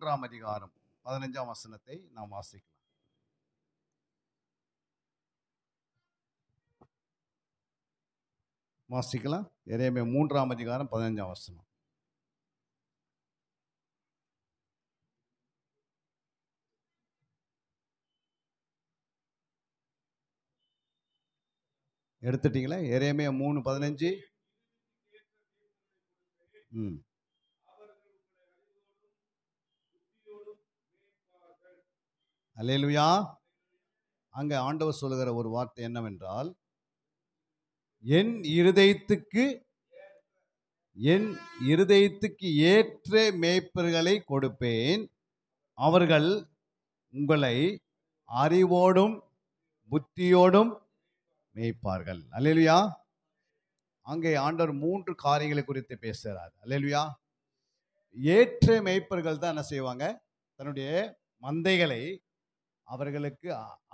மூன்றாம் அதிகாரம் பதினஞ்சாம் வசனத்தை நாம் வாசிக்கலாம் வாசிக்கலாம் எதையுமே மூன்றாம் அதிகாரம் பதினஞ்சாம் வசனம் எடுத்துட்டிங்களா எரேமே மூணு பதினஞ்சு ம் அலேலுயா அங்கே ஆண்டவர் சொல்லுகிற ஒரு வார்த்தை என்னவென்றால் என் இருதயத்துக்கு என் இருதயத்துக்கு ஏற்ற மேய்ப்பர்களை கொடுப்பேன் அவர்கள் உங்களை அறிவோடும் புத்தியோடும் மேய்ப்பார்கள் அல்லேலுயா அங்கே ஆண்டவர் மூன்று காரியங்களை குறித்து பேசுகிறார் அல்லேலுயா ஏற்ற மேய்ப்பர்கள் தான் என்ன செய்வாங்க தன்னுடைய மந்தைகளை அவர்களுக்கு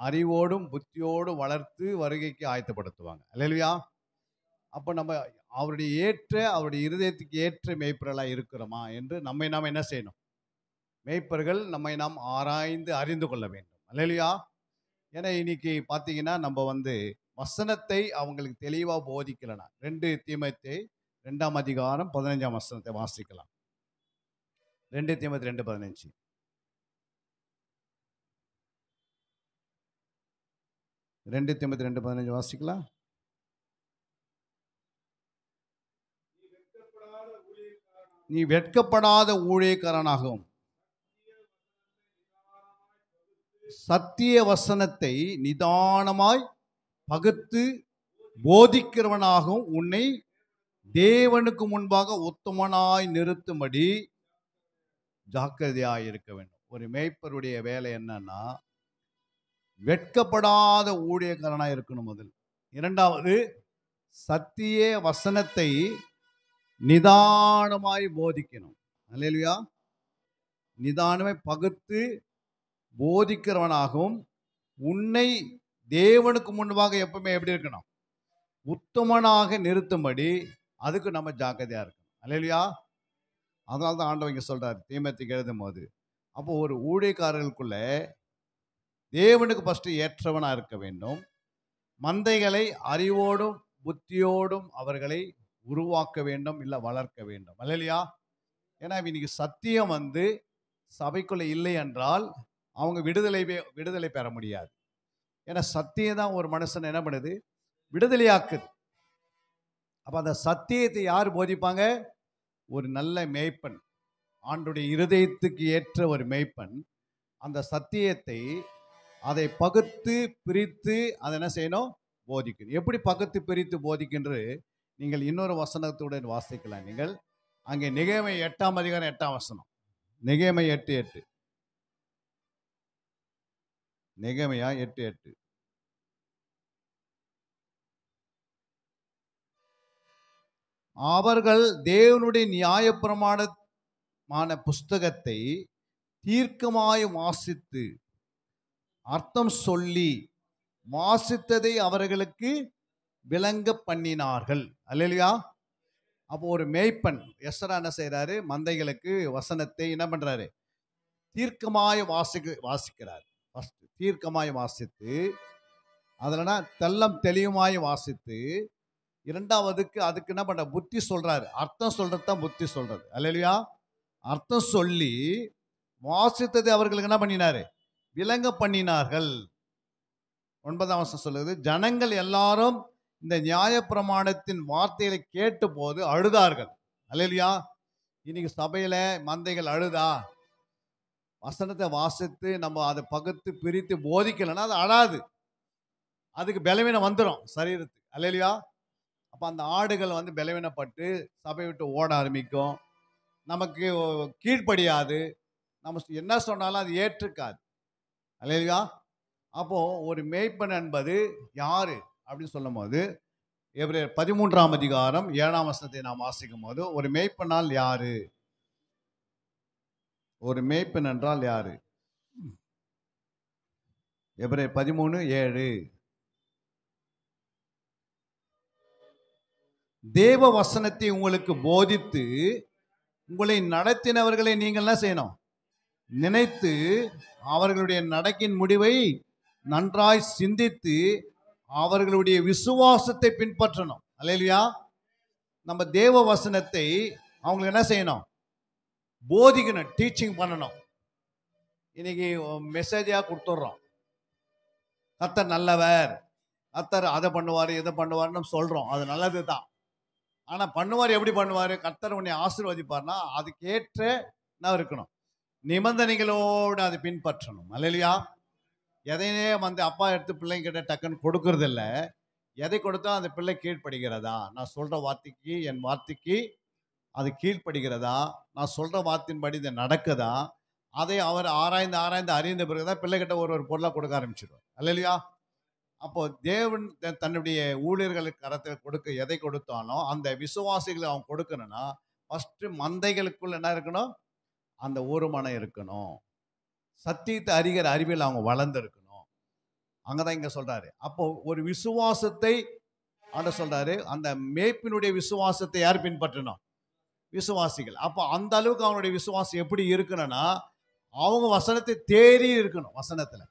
அறிவோடும் புத்தியோடும் வளர்த்து வருகைக்கு ஆயத்தப்படுத்துவாங்க இல்லையா அப்போ நம்ம அவருடைய ஏற்ற அவருடைய இருதயத்துக்கு ஏற்ற மேய்ப்பர்களாக இருக்கிறோமா என்று நம்மை நாம் என்ன செய்யணும் மேய்ப்பர்கள் நம்மை நாம் ஆராய்ந்து அறிந்து கொள்ள வேண்டும் இல்லையா ஏன்னா இன்னைக்கு பார்த்தீங்கன்னா நம்ம வந்து வசனத்தை அவங்களுக்கு தெளிவாக போதிக்கலனா ரெண்டு தீமத்தை ரெண்டாம் அதிகாரம் பதினஞ்சாம் வசனத்தை வாசிக்கலாம் ரெண்டு தீமத்தி ரெண்டு பதினஞ்சு ரெண்டு ஐம்பத்தி ரெண்டு பதினஞ்சு வாசிக்கலாம் நீ வெட்கப்படாத ஊழியக்காரனாகவும் சத்திய வசனத்தை நிதானமாய் பகுத்து போதிக்கிறவனாகவும் உன்னை தேவனுக்கு முன்பாக உத்தமனாய் நிறுத்தும்படி ஜாக்கிரதையாக இருக்க வேண்டும் ஒரு மேய்ப்பருடைய வேலை என்னன்னா வெட்கப்படாத ஊழியக்காரனாக இருக்கணும் அதில் இரண்டாவது சத்திய வசனத்தை நிதானமாய் போதிக்கணும் அல்லையா நிதானமாய் பகுத்து போதிக்கிறவனாகவும் உன்னை தேவனுக்கு முன்பாக எப்பவுமே எப்படி இருக்கணும் உத்தமனாக நிறுத்தும்படி அதுக்கு நம்ம ஜாக்கிரதையாக இருக்கணும் அல்லையா அதனால தான் ஆண்டவங்க சொல்றாரு தீமத்தை எழுதும் போது அப்போ ஒரு ஊழியக்காரர்களுக்குள்ள தேவனுக்கு ஃபஸ்ட்டு ஏற்றவனாக இருக்க வேண்டும் மந்தைகளை அறிவோடும் புத்தியோடும் அவர்களை உருவாக்க வேண்டும் இல்லை வளர்க்க வேண்டும் இல்லையா ஏன்னா இன்னைக்கு சத்தியம் வந்து சபைக்குள்ளே இல்லை என்றால் அவங்க விடுதலை விடுதலை பெற முடியாது ஏன்னா சத்தியம் தான் ஒரு மனுஷன் என்ன பண்ணுது விடுதலையாக்குது அப்போ அந்த சத்தியத்தை யார் போதிப்பாங்க ஒரு நல்ல மேய்ப்பன் ஆண்டுடைய இருதயத்துக்கு ஏற்ற ஒரு மேய்ப்பன் அந்த சத்தியத்தை அதை பகுத்து பிரித்து அதை என்ன செய்யணும் போதிக்கணும் எப்படி பகுத்து பிரித்து போதிக்கின்று நீங்கள் இன்னொரு வசனத்துடன் வாசிக்கலாம் நீங்கள் அங்கே நிகைமை எட்டாம் அதிகாரம் எட்டாம் வசனம் நிகைமை எட்டு எட்டு நிகமையா எட்டு எட்டு அவர்கள் தேவனுடைய நியாயப்பிரமாணமான புஸ்தகத்தை தீர்க்கமாய் வாசித்து அர்த்தம் சொல்லி வாசித்ததை அவர்களுக்கு விளங்க பண்ணினார்கள் அல்லையா அப்போ ஒரு மேய்ப்பன் எஸ்ரா என்ன செய்கிறாரு மந்தைகளுக்கு வசனத்தை என்ன பண்ணுறாரு தீர்க்கமாய் வாசிக்க வாசிக்கிறார் ஃபஸ்ட்டு தீர்க்கமாய வாசித்து அதில்னா தெல்லம் தெளிவுமாய வாசித்து இரண்டாவதுக்கு அதுக்கு என்ன பண்ணுற புத்தி சொல்கிறாரு அர்த்தம் சொல்கிறது தான் புத்தி சொல்கிறது அல்லையா அர்த்தம் சொல்லி வாசித்தது அவர்களுக்கு என்ன பண்ணினாரு விளங்க பண்ணினார்கள் ஒன்பதாம் வருஷம் சொல்லுது ஜனங்கள் எல்லாரும் இந்த நியாயப்பிரமாணத்தின் வார்த்தைகளை கேட்டு போது அழுதார்கள் அல்லையா இன்னைக்கு சபையில் மந்தைகள் அழுதா வசனத்தை வாசித்து நம்ம அதை பகுத்து பிரித்து போதிக்கலைன்னா அது அழாது அதுக்கு பலவீனம் வந்துடும் சரீரத்துக்கு அல்லையா அப்போ அந்த ஆடுகள் வந்து பலவீனப்பட்டு சபையை விட்டு ஓட ஆரம்பிக்கும் நமக்கு கீழ்ப்படியாது நம்ம என்ன சொன்னாலும் அது ஏற்றுக்காது அல்லையா அப்போது ஒரு மேய்ப்பன் என்பது யார் அப்படின்னு சொல்லும் போது எப்படி பதிமூன்றாம் அதிகாரம் ஏழாம் வசனத்தை நாம் வாசிக்கும் போது ஒரு மேய்ப்பனால் யார் ஒரு மேய்ப்பன் என்றால் யார் எப்படி பதிமூணு ஏழு தேவ வசனத்தை உங்களுக்கு போதித்து உங்களை நடத்தினவர்களை நீங்கள் என்ன செய்யணும் நினைத்து அவர்களுடைய நடக்கின் முடிவை நன்றாய் சிந்தித்து அவர்களுடைய விசுவாசத்தை பின்பற்றணும் அலையிலியா நம்ம தேவ வசனத்தை அவங்களுக்கு என்ன செய்யணும் போதிக்கணும் டீச்சிங் பண்ணணும் இன்னைக்கு மெசேஜாக கொடுத்துட்றோம் கத்தர் நல்லவர் கத்தர் அதை பண்ணுவார் இதை பண்ணுவார்னு சொல்கிறோம் அது நல்லது தான் ஆனால் பண்ணுவார் எப்படி பண்ணுவார் கத்தர் உன்னை ஆசீர்வதிப்பார்னா அதுக்கேற்ற நான் இருக்கணும் நிபந்தனைகளோடு அதை பின்பற்றணும் அல்லையா எதையே வந்து அப்பா எடுத்து பிள்ளைங்கிட்ட டக்குன்னு இல்லை எதை கொடுத்தா அந்த பிள்ளை கீழ்ப்படுகிறதா நான் சொல்கிற வார்த்தைக்கு என் வார்த்தைக்கு அது கீழ்ப்படுகிறதா நான் சொல்கிற வார்த்தையின்படி இது நடக்குதா அதை அவர் ஆராய்ந்து ஆராய்ந்து அறிந்த பிறகு தான் பிள்ளைகிட்ட ஒரு ஒரு பொருளாக கொடுக்க ஆரம்பிச்சிடும் அல்லையா அப்போது தேவன் தன்னுடைய ஊழியர்களுக்கு கரத்தில் கொடுக்க எதை கொடுத்தாலும் அந்த விசுவாசிகளை அவன் கொடுக்கணும்னா ஃபஸ்ட்டு மந்தைகளுக்குள்ள என்ன இருக்கணும் அந்த மனம் இருக்கணும் சத்தியத்தை அறிகிற அறிவியல் அவங்க வளர்ந்துருக்கணும் அங்கே தான் இங்கே சொல்கிறாரு அப்போ ஒரு விசுவாசத்தை ஆண்ட சொல்கிறாரு அந்த மேய்ப்பினுடைய விசுவாசத்தை யார் பின்பற்றணும் விசுவாசிகள் அப்போ அந்த அளவுக்கு அவனுடைய விசுவாசம் எப்படி இருக்கணும்னா அவங்க வசனத்தை தேறி இருக்கணும் வசனத்தில்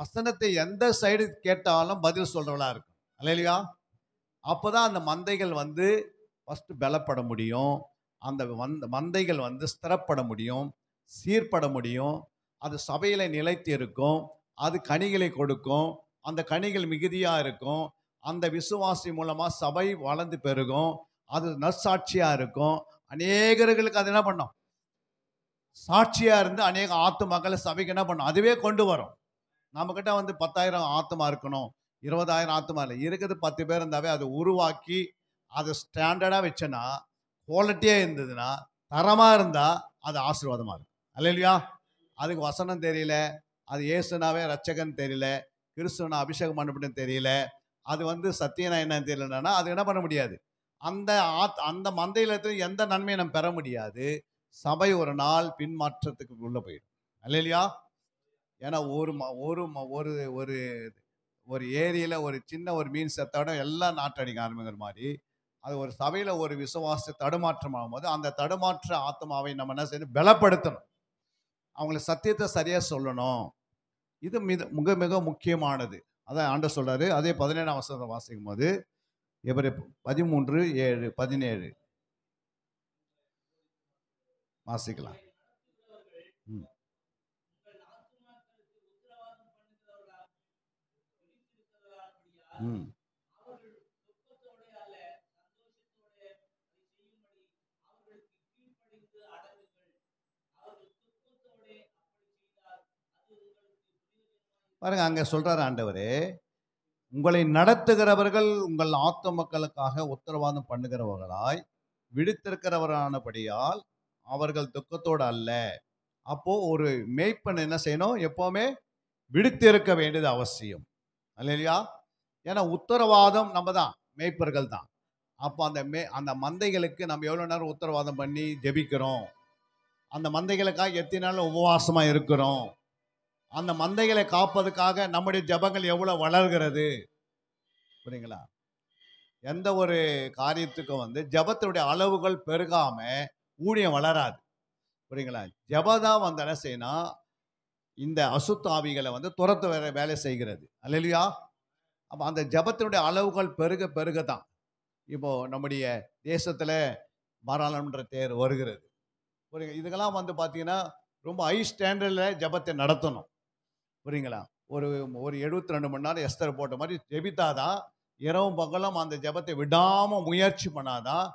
வசனத்தை எந்த சைடு கேட்டாலும் பதில் சொல்றவளா இருக்கும் இல்லையா அப்போ தான் அந்த மந்தைகள் வந்து ஃபஸ்ட்டு பலப்பட முடியும் அந்த வந்த மந்தைகள் வந்து ஸ்திரப்பட முடியும் சீர்பட முடியும் அது சபையில் நிலைத்து இருக்கும் அது கனிகளை கொடுக்கும் அந்த கனிகள் மிகுதியாக இருக்கும் அந்த விசுவாசி மூலமாக சபை வளர்ந்து பெருகும் அது நற்சாட்சியாக இருக்கும் அநேகர்களுக்கு அது என்ன பண்ணும் சாட்சியாக இருந்து அநேக மக்களை சபைக்கு என்ன பண்ணும் அதுவே கொண்டு வரும் நம்மக்கிட்ட வந்து பத்தாயிரம் ஆத்துமா இருக்கணும் இருபதாயிரம் ஆத்துமா இல்லை இருக்குது பத்து பேர் இருந்தாவே அதை உருவாக்கி அதை ஸ்டாண்டர்டாக வச்சேன்னா குவாலிட்டியாக இருந்ததுன்னா தரமாக இருந்தால் அது ஆசீர்வாதமாக இருக்கும் இல்லையா அதுக்கு வசனம் தெரியல அது ஏசுனாவே ரச்சகன் தெரியல கிறிஸ்துவனை அபிஷேகம் பண்ணப்படும் தெரியல அது வந்து சத்தியனா என்னன்னு தெரியலன்னா அது என்ன பண்ண முடியாது அந்த ஆத் அந்த மந்தையிலத்தில் எந்த நன்மையை நம்ம பெற முடியாது சபை ஒரு நாள் பின்மாற்றத்துக்கு உள்ளே போயிடும் இல்லையா ஏன்னா ஒரு ஒரு ஒரு ஒரு ஒரு ஏரியில் ஒரு சின்ன ஒரு மீன் செத்தோட எல்லாம் நாட்டடிக்க ஆரம்பிங்கிற மாதிரி அது ஒரு சபையில் ஒரு விசுவாச தடுமாற்றம் ஆகும்போது அந்த தடுமாற்ற ஆத்மாவை நம்ம என்ன செய்யணும் பலப்படுத்தணும் அவங்களை சத்தியத்தை சரியாக சொல்லணும் இது மிக மிக மிக முக்கியமானது அதான் ஆண்டு சொல்கிறாரு அதே பதினேழாம் வசதம் வாசிக்கும் போது எவரே பதிமூன்று ஏழு பதினேழு வாசிக்கலாம் ம் ம் பாருங்கள் அங்கே சொல்கிறார் ஆண்டவர் உங்களை நடத்துகிறவர்கள் உங்கள் ஆத்த மக்களுக்காக உத்தரவாதம் பண்ணுகிறவர்களாய் விடுத்திருக்கிறவரானபடியால் அவர்கள் துக்கத்தோடு அல்ல அப்போது ஒரு மேய்ப்பன் என்ன செய்யணும் எப்போவுமே விடுத்திருக்க வேண்டியது அவசியம் இல்லையா ஏன்னா உத்தரவாதம் நம்ம தான் மேய்ப்பர்கள் தான் அப்போ அந்த மே அந்த மந்தைகளுக்கு நம்ம எவ்வளோ நேரம் உத்தரவாதம் பண்ணி ஜெபிக்கிறோம் அந்த மந்தைகளுக்காக எத்தனை நாள் உபவாசமாக இருக்கிறோம் அந்த மந்தைகளை காப்பதுக்காக நம்முடைய ஜபங்கள் எவ்வளோ வளர்கிறது புரியுங்களா எந்த ஒரு காரியத்துக்கும் வந்து ஜபத்தினுடைய அளவுகள் பெருகாமல் ஊழியம் வளராது புரியுங்களா ஜபதான் வந்து என்ன செய்யணும் இந்த அசுத்தாவிகளை வந்து துரத்து வேற வேலை செய்கிறது அல்லையா அப்போ அந்த ஜபத்தினுடைய அளவுகள் பெருக பெருக தான் இப்போது நம்முடைய தேசத்தில் பாராளுமன்ற தேர் வருகிறது புரியுங்க இதுக்கெல்லாம் வந்து பார்த்திங்கன்னா ரொம்ப ஹை ஸ்டாண்டர்டில் ஜபத்தை நடத்தணும் புரியுங்களா ஒரு ஒரு எழுபத்தி ரெண்டு மணி நேரம் எஸ்தர் போட்ட மாதிரி ஜெபித்தாதான் இரவும் பகலும் அந்த ஜபத்தை விடாமல் முயற்சி பண்ணாதான்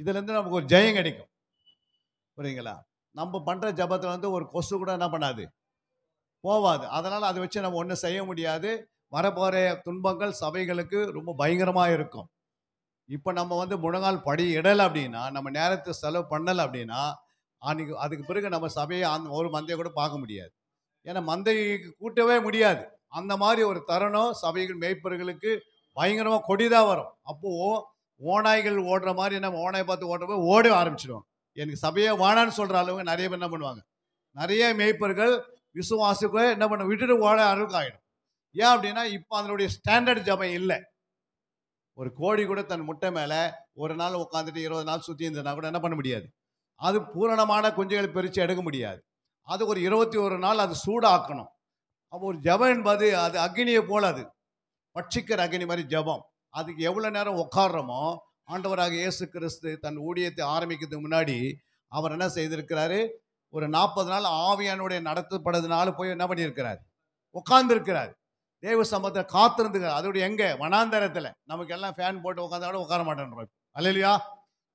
இதுலேருந்து நமக்கு ஒரு ஜெயம் கிடைக்கும் புரியுங்களா நம்ம பண்ணுற ஜபத்தில் வந்து ஒரு கொசு கூட என்ன பண்ணாது போவாது அதனால் அதை வச்சு நம்ம ஒன்றும் செய்ய முடியாது வரப்போகிற துன்பங்கள் சபைகளுக்கு ரொம்ப பயங்கரமாக இருக்கும் இப்போ நம்ம வந்து முழங்கால் படி இடலை அப்படின்னா நம்ம நேரத்தை செலவு பண்ணலை அப்படின்னா அன்னைக்கு அதுக்கு பிறகு நம்ம சபையை அந்த ஒரு மந்தையை கூட பார்க்க முடியாது ஏன்னா மந்தைக்கு கூட்டவே முடியாது அந்த மாதிரி ஒரு தருணம் சபைகள் மேய்ப்பர்களுக்கு பயங்கரமாக கொடி தான் வரும் அப்போது ஓனாய்கள் ஓடுற மாதிரி நம்ம ஓனாய் பார்த்து ஓடுறப்ப ஓட ஆரம்பிச்சிடுவோம் எனக்கு சபையை வானான்னு சொல்கிற அளவுக்கு நிறைய பேர் என்ன பண்ணுவாங்க நிறைய மேய்ப்பர்கள் விசுவாசுக்கு என்ன பண்ண விட்டுட்டு ஓட அளவுக்கு ஆகிடும் ஏன் அப்படின்னா இப்போ அதனுடைய ஸ்டாண்டர்ட் ஜபை இல்லை ஒரு கோடி கூட தன் முட்டை மேலே ஒரு நாள் உட்காந்துட்டு இருபது நாள் சுற்றி இருந்ததுனா கூட என்ன பண்ண முடியாது அது பூரணமான குஞ்சுகளை பிரித்து எடுக்க முடியாது அது ஒரு இருபத்தி ஒரு நாள் அது சூடாக்கணும் அப்போ ஒரு ஜபம் என்பது அது அக்னியை போல் அது பட்சிக்கிற அக்னி மாதிரி ஜபம் அதுக்கு எவ்வளோ நேரம் உட்காடுறோமோ ஆண்டவராக இயேசு கிறிஸ்து தன் ஊழியத்தை ஆரம்பிக்கிறதுக்கு முன்னாடி அவர் என்ன செய்திருக்கிறாரு ஒரு நாற்பது நாள் ஆவியானுடைய நடத்தப்படுறதுனால போய் என்ன பண்ணியிருக்கிறார் உட்கார்ந்துருக்கிறார் தேவ சம்பத்தில் காத்திருந்துக்கிறார் அதோடைய எங்கே வனாந்தரத்தில் நமக்கு எல்லாம் ஃபேன் போட்டு உட்காந்தாலும் உட்கார மாட்டேன்றோம் அல்லையா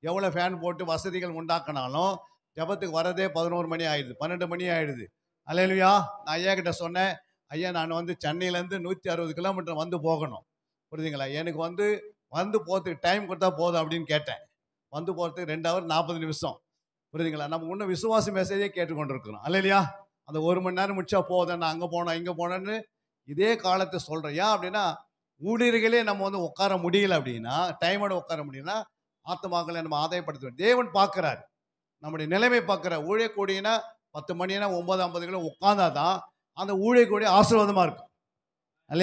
எவ்வளோ ஃபேன் போட்டு வசதிகள் உண்டாக்கினாலும் ஜபத்துக்கு வரதே பதினோரு மணி ஆயிடுது பன்னெண்டு மணி ஆயிடுது அலையிலுயா நான் ஐயா கிட்ட சொன்னேன் ஐயா நான் வந்து சென்னையிலேருந்து நூற்றி அறுபது கிலோமீட்டர் வந்து போகணும் புரிஞ்சுங்களா எனக்கு வந்து வந்து போகிறதுக்கு டைம் கொடுத்தா போதும் அப்படின்னு கேட்டேன் வந்து போகிறதுக்கு ரெண்டு ஹவர் நாற்பது நிமிஷம் புரியுதுங்களா நம்ம இன்னும் விசுவாச மெசேஜே கேட்டுக்கொண்டிருக்கிறோம் இல்லையா அந்த ஒரு மணி நேரம் முடிச்சா போதும் நான் அங்கே போனேன் இங்கே போனேன்னு இதே காலத்தை சொல்கிறேன் ஏன் அப்படின்னா ஊழியர்களே நம்ம வந்து உட்கார முடியல அப்படின்னா டைமோட உட்கார முடியலன்னா ஆத்மாக்களை நம்ம ஆதாயப்படுத்த தேவன் பார்க்குறாரு நம்முடைய நிலைமை பார்க்குற ஊழிய பத்து மணினா ஒன்பது ஐம்பது கிலோ உட்காந்தா தான் அந்த ஊழிய ஆசீர்வாதமாக இருக்கும்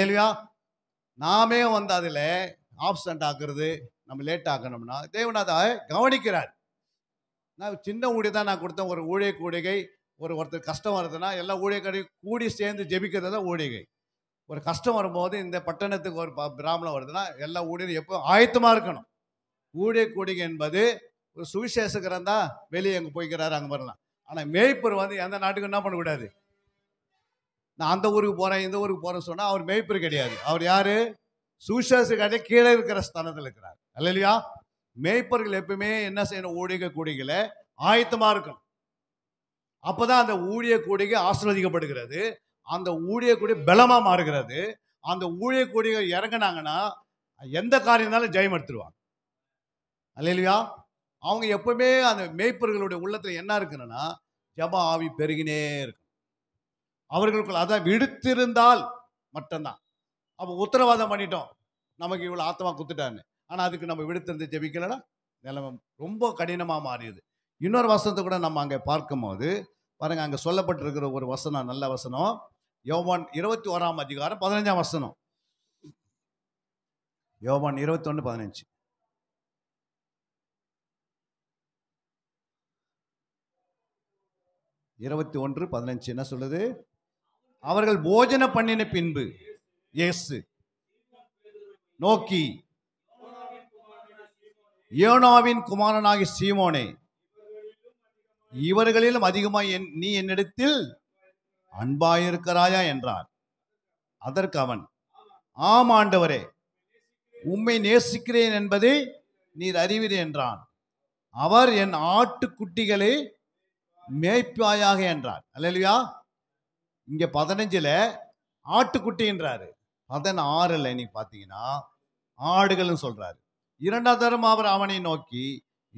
இல்லையா நாமே வந்து அதில் ஆப்சண்ட் ஆக்குறது நம்ம லேட் ஆக்கணும்னா தேவன் அதை கவனிக்கிறார் நான் சின்ன ஊழிய தான் நான் கொடுத்தேன் ஒரு ஊழிய கூடிகை ஒரு ஒருத்தர் கஷ்டம் வருதுன்னா எல்லா ஊழியக்காரி கூடி சேர்ந்து ஜெபிக்கிறது தான் ஊழிகை ஒரு கஷ்டம் வரும்போது இந்த பட்டணத்துக்கு ஒரு பிராமணம் வருதுன்னா எல்லா ஊழியரும் எப்போ ஆயத்தமாக இருக்கணும் ஊழிய கூடிகை என்பது ஒரு சுவிசேஷகரம் தான் வெளியே அங்கே போய்க்கிறாரு அங்கே வரலாம் ஆனால் மேய்ப்பர் வந்து எந்த நாட்டுக்கு என்ன பண்ணக்கூடாது நான் அந்த ஊருக்கு போகிறேன் இந்த ஊருக்கு போகிறேன்னு சொன்னால் அவர் மேய்ப்பர் கிடையாது அவர் யார் சுவிசேஷக்காரே கீழே இருக்கிற ஸ்தானத்தில் இருக்கிறார் இல்லையா மேய்ப்பர்கள் எப்பவுமே என்ன செய்யணும் ஊழிக கூடிகளை ஆயத்தமாக இருக்கணும் அப்போ தான் அந்த ஊழிய கூடிகை ஆசிர்வதிக்கப்படுகிறது அந்த ஊழிய கூடி பலமாக மாறுகிறது அந்த ஊழிய கூடிகள் இறங்கினாங்கன்னா எந்த காரியம் இருந்தாலும் ஜெயம் எடுத்துருவாங்க அல்லையா அவங்க எப்பவுமே அந்த மேய்ப்பர்களுடைய உள்ளத்தில் என்ன இருக்குன்னா ஜப ஆவி பெருகினே இருக்கும் அவர்களுக்குள் அதான் விடுத்திருந்தால் மட்டும்தான் அப்போ உத்தரவாதம் பண்ணிட்டோம் நமக்கு இவ்வளோ ஆத்தமா குத்துட்டான்னு ஆனால் அதுக்கு நம்ம விடுத்திருந்து ஜெபிக்கலன்னா நிலைமை ரொம்ப கடினமாக மாறியது இன்னொரு வசனத்தை கூட நம்ம அங்கே பார்க்கும்போது பாருங்க அங்கே சொல்லப்பட்டிருக்கிற ஒரு வசனம் நல்ல வசனம் யோவான் இருபத்தி ஓராம் அதிகாரம் பதினஞ்சாம் வசனம் யோவான் இருபத்தி ஒன்று பதினஞ்சு இருபத்தி ஒன்று பதினஞ்சு என்ன சொல்லுது அவர்கள் போஜன பண்ணின பின்பு இயேசு நோக்கி யோனாவின் குமாரனாகி சீமோனே இவர்களிலும் அதிகமாய் என் நீ என்னிடத்தில் அன்பாயிருக்கிறாயா என்றார் அதற்கு அவன் ஆம் ஆண்டவரே உம்மை நேசிக்கிறேன் என்பதை நீர் அறிவீர் என்றான் அவர் என் ஆட்டுக்குட்டிகளை மேய்ப்பாயாக என்றார் அல்லையா இங்க பதினஞ்சுல ஆட்டுக்குட்டின்றாரு பதினாறுல நீ பார்த்தீங்கன்னா ஆடுகள்னு சொல்றாரு இரண்டாவது தரம் அவர் அவனை நோக்கி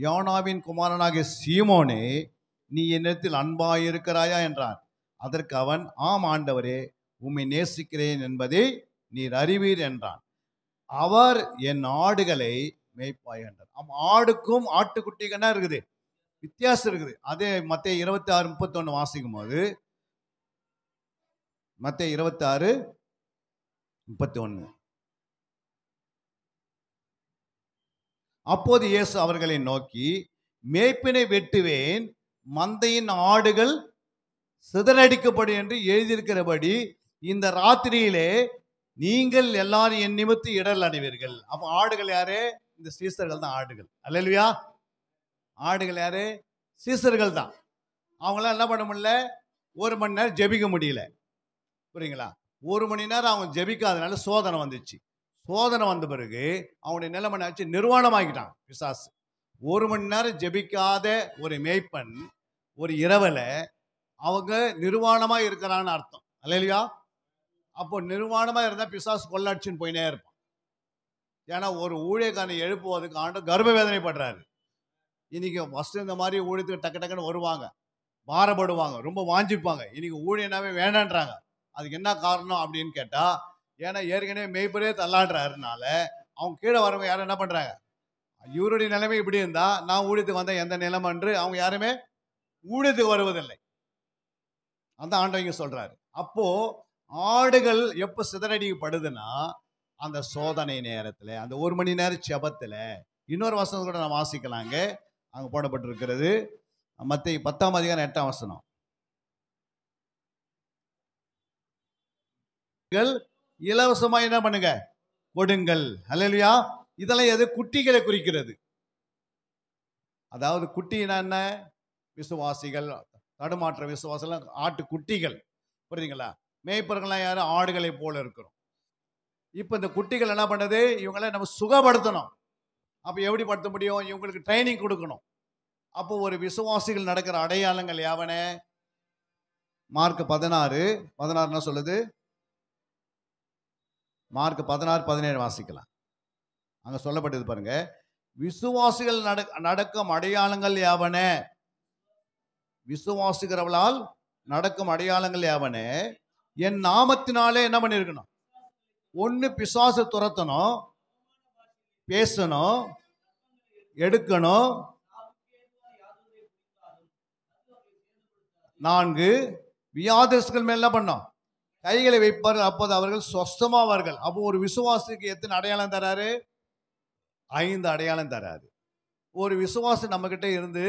யோனாவின் குமாரனாகிய சீமோனே நீ என்னிடத்தில் அன்பாக இருக்கிறாயா என்றான் அதற்கு அவன் ஆம் ஆண்டவரே உம்மை நேசிக்கிறேன் என்பதை நீர் அறிவீர் என்றான் அவர் என் ஆடுகளை மேய்ப்பாய் என்றார் ஆடுக்கும் ஆட்டுக்குட்டிகள் இருக்குது வித்தியாசம் இருக்குது அதே மத்த இருபத்தி ஆறு முப்பத்தொன்று வாசிக்கும் போது மத்த இருபத்தி ஆறு முப்பத்தி ஒன்று அப்போது இயேசு அவர்களை நோக்கி மேய்ப்பினை வெட்டுவேன் மந்தையின் ஆடுகள் சிதறடிக்கப்படும் என்று எழுதியிருக்கிறபடி இந்த ராத்திரியிலே நீங்கள் எல்லாரும் என் நிமித்து இடல் அடைவீர்கள் அப்போ ஆடுகள் யாரு இந்த சீசர்கள் தான் ஆடுகள் அல்லல்வியா ஆடுகள் யார் சீசர்கள் தான் அவங்களாம் என்ன பண்ண முடியல ஒரு மணி நேரம் ஜெபிக்க முடியல புரியுங்களா ஒரு மணி நேரம் அவங்க ஜெபிக்காதனால சோதனை வந்துச்சு சோதனை வந்த பிறகு அவனுடைய நிலைமை ஆச்சு ஆகிட்டான் பிசாசு ஒரு மணி நேரம் ஜெபிக்காத ஒரு மேய்ப்பன் ஒரு இரவில் அவங்க நிர்வாணமாக இருக்கிறான்னு அர்த்தம் இல்லையா அப்போ நிர்வாணமாக இருந்தால் பிசாசு கொள்ளாட்சின்னு போயினே இருப்பான் ஏன்னா ஒரு ஊழியக்கான எழுப்புவதுக்கு ஆண்டு கர்ப்ப வேதனை படுறாரு இன்றைக்கி ஃபஸ்ட்டு இந்த மாதிரி ஊழியத்துக்கு டக்கு டக்குன்னு வருவாங்க மாறப்படுவாங்க ரொம்ப வாஞ்சிப்பாங்க இன்றைக்கி ஊழியனாவே வேண்டான்றாங்க அதுக்கு என்ன காரணம் அப்படின்னு கேட்டால் ஏன்னா ஏற்கனவே மெய்ப்பரே தள்ளாடுறாருனால அவங்க கீழே வரவங்க யாரும் என்ன பண்ணுறாங்க இவருடைய நிலைமை இப்படி இருந்தால் நான் ஊழியத்துக்கு வந்த எந்த நிலைமை என்று அவங்க யாருமே ஊழியத்துக்கு வருவதில்லை அந்த ஆண்டவங்க சொல்கிறாரு அப்போது ஆடுகள் எப்போ சிதறடிக்கப்படுதுன்னா அந்த சோதனை நேரத்தில் அந்த ஒரு மணி நேரம் செபத்தில் இன்னொரு வசனம் கூட நான் வாசிக்கலாங்க அங்கே போடப்பட்டிருக்கிறது மற்ற பத்தாம் அதிகாரம் எட்டாம் வசனம் இலவசமாக என்ன பண்ணுங்க கொடுங்கள் அல்லா இதெல்லாம் எது குட்டிகளை குறிக்கிறது அதாவது குட்டினா என்ன விசுவாசிகள் தடுமாற்ற விசுவாசம் ஆட்டு குட்டிகள் புரியுதுங்களா மேய்ப்பர்கள்லாம் யாரும் ஆடுகளை போல இருக்கிறோம் இப்போ இந்த குட்டிகள் என்ன பண்ணுது இவங்களை நம்ம சுகப்படுத்தணும் அப்போ எப்படி படுத்த முடியும் இவங்களுக்கு ட்ரைனிங் கொடுக்கணும் அப்போ ஒரு விசுவாசிகள் நடக்கிற அடையாளங்கள் யாவன மார்க் பதினாறு பதினாறுனா சொல்லுது மார்க் பதினாறு பதினேழு வாசிக்கலாம் அங்கே சொல்லப்பட்டது பாருங்க விசுவாசிகள் நட நடக்கும் அடையாளங்கள் யாவன விசுவாசுகிறவளால் நடக்கும் அடையாளங்கள் யாவன என் நாமத்தினாலே என்ன பண்ணியிருக்கணும் ஒன்று பிசாசு துரத்தணும் பேசணும் எடுக்கணும் நான்கு வியாதிஸ்கள் மேல என்ன பண்ணோம் கைகளை வைப்பார் அப்போது அவர்கள் சொஸ்தமாவார்கள் அப்போ ஒரு விசுவாசிக்கு எத்தனை அடையாளம் தராரு ஐந்து அடையாளம் தராரு ஒரு விசுவாசி நம்மக்கிட்ட இருந்து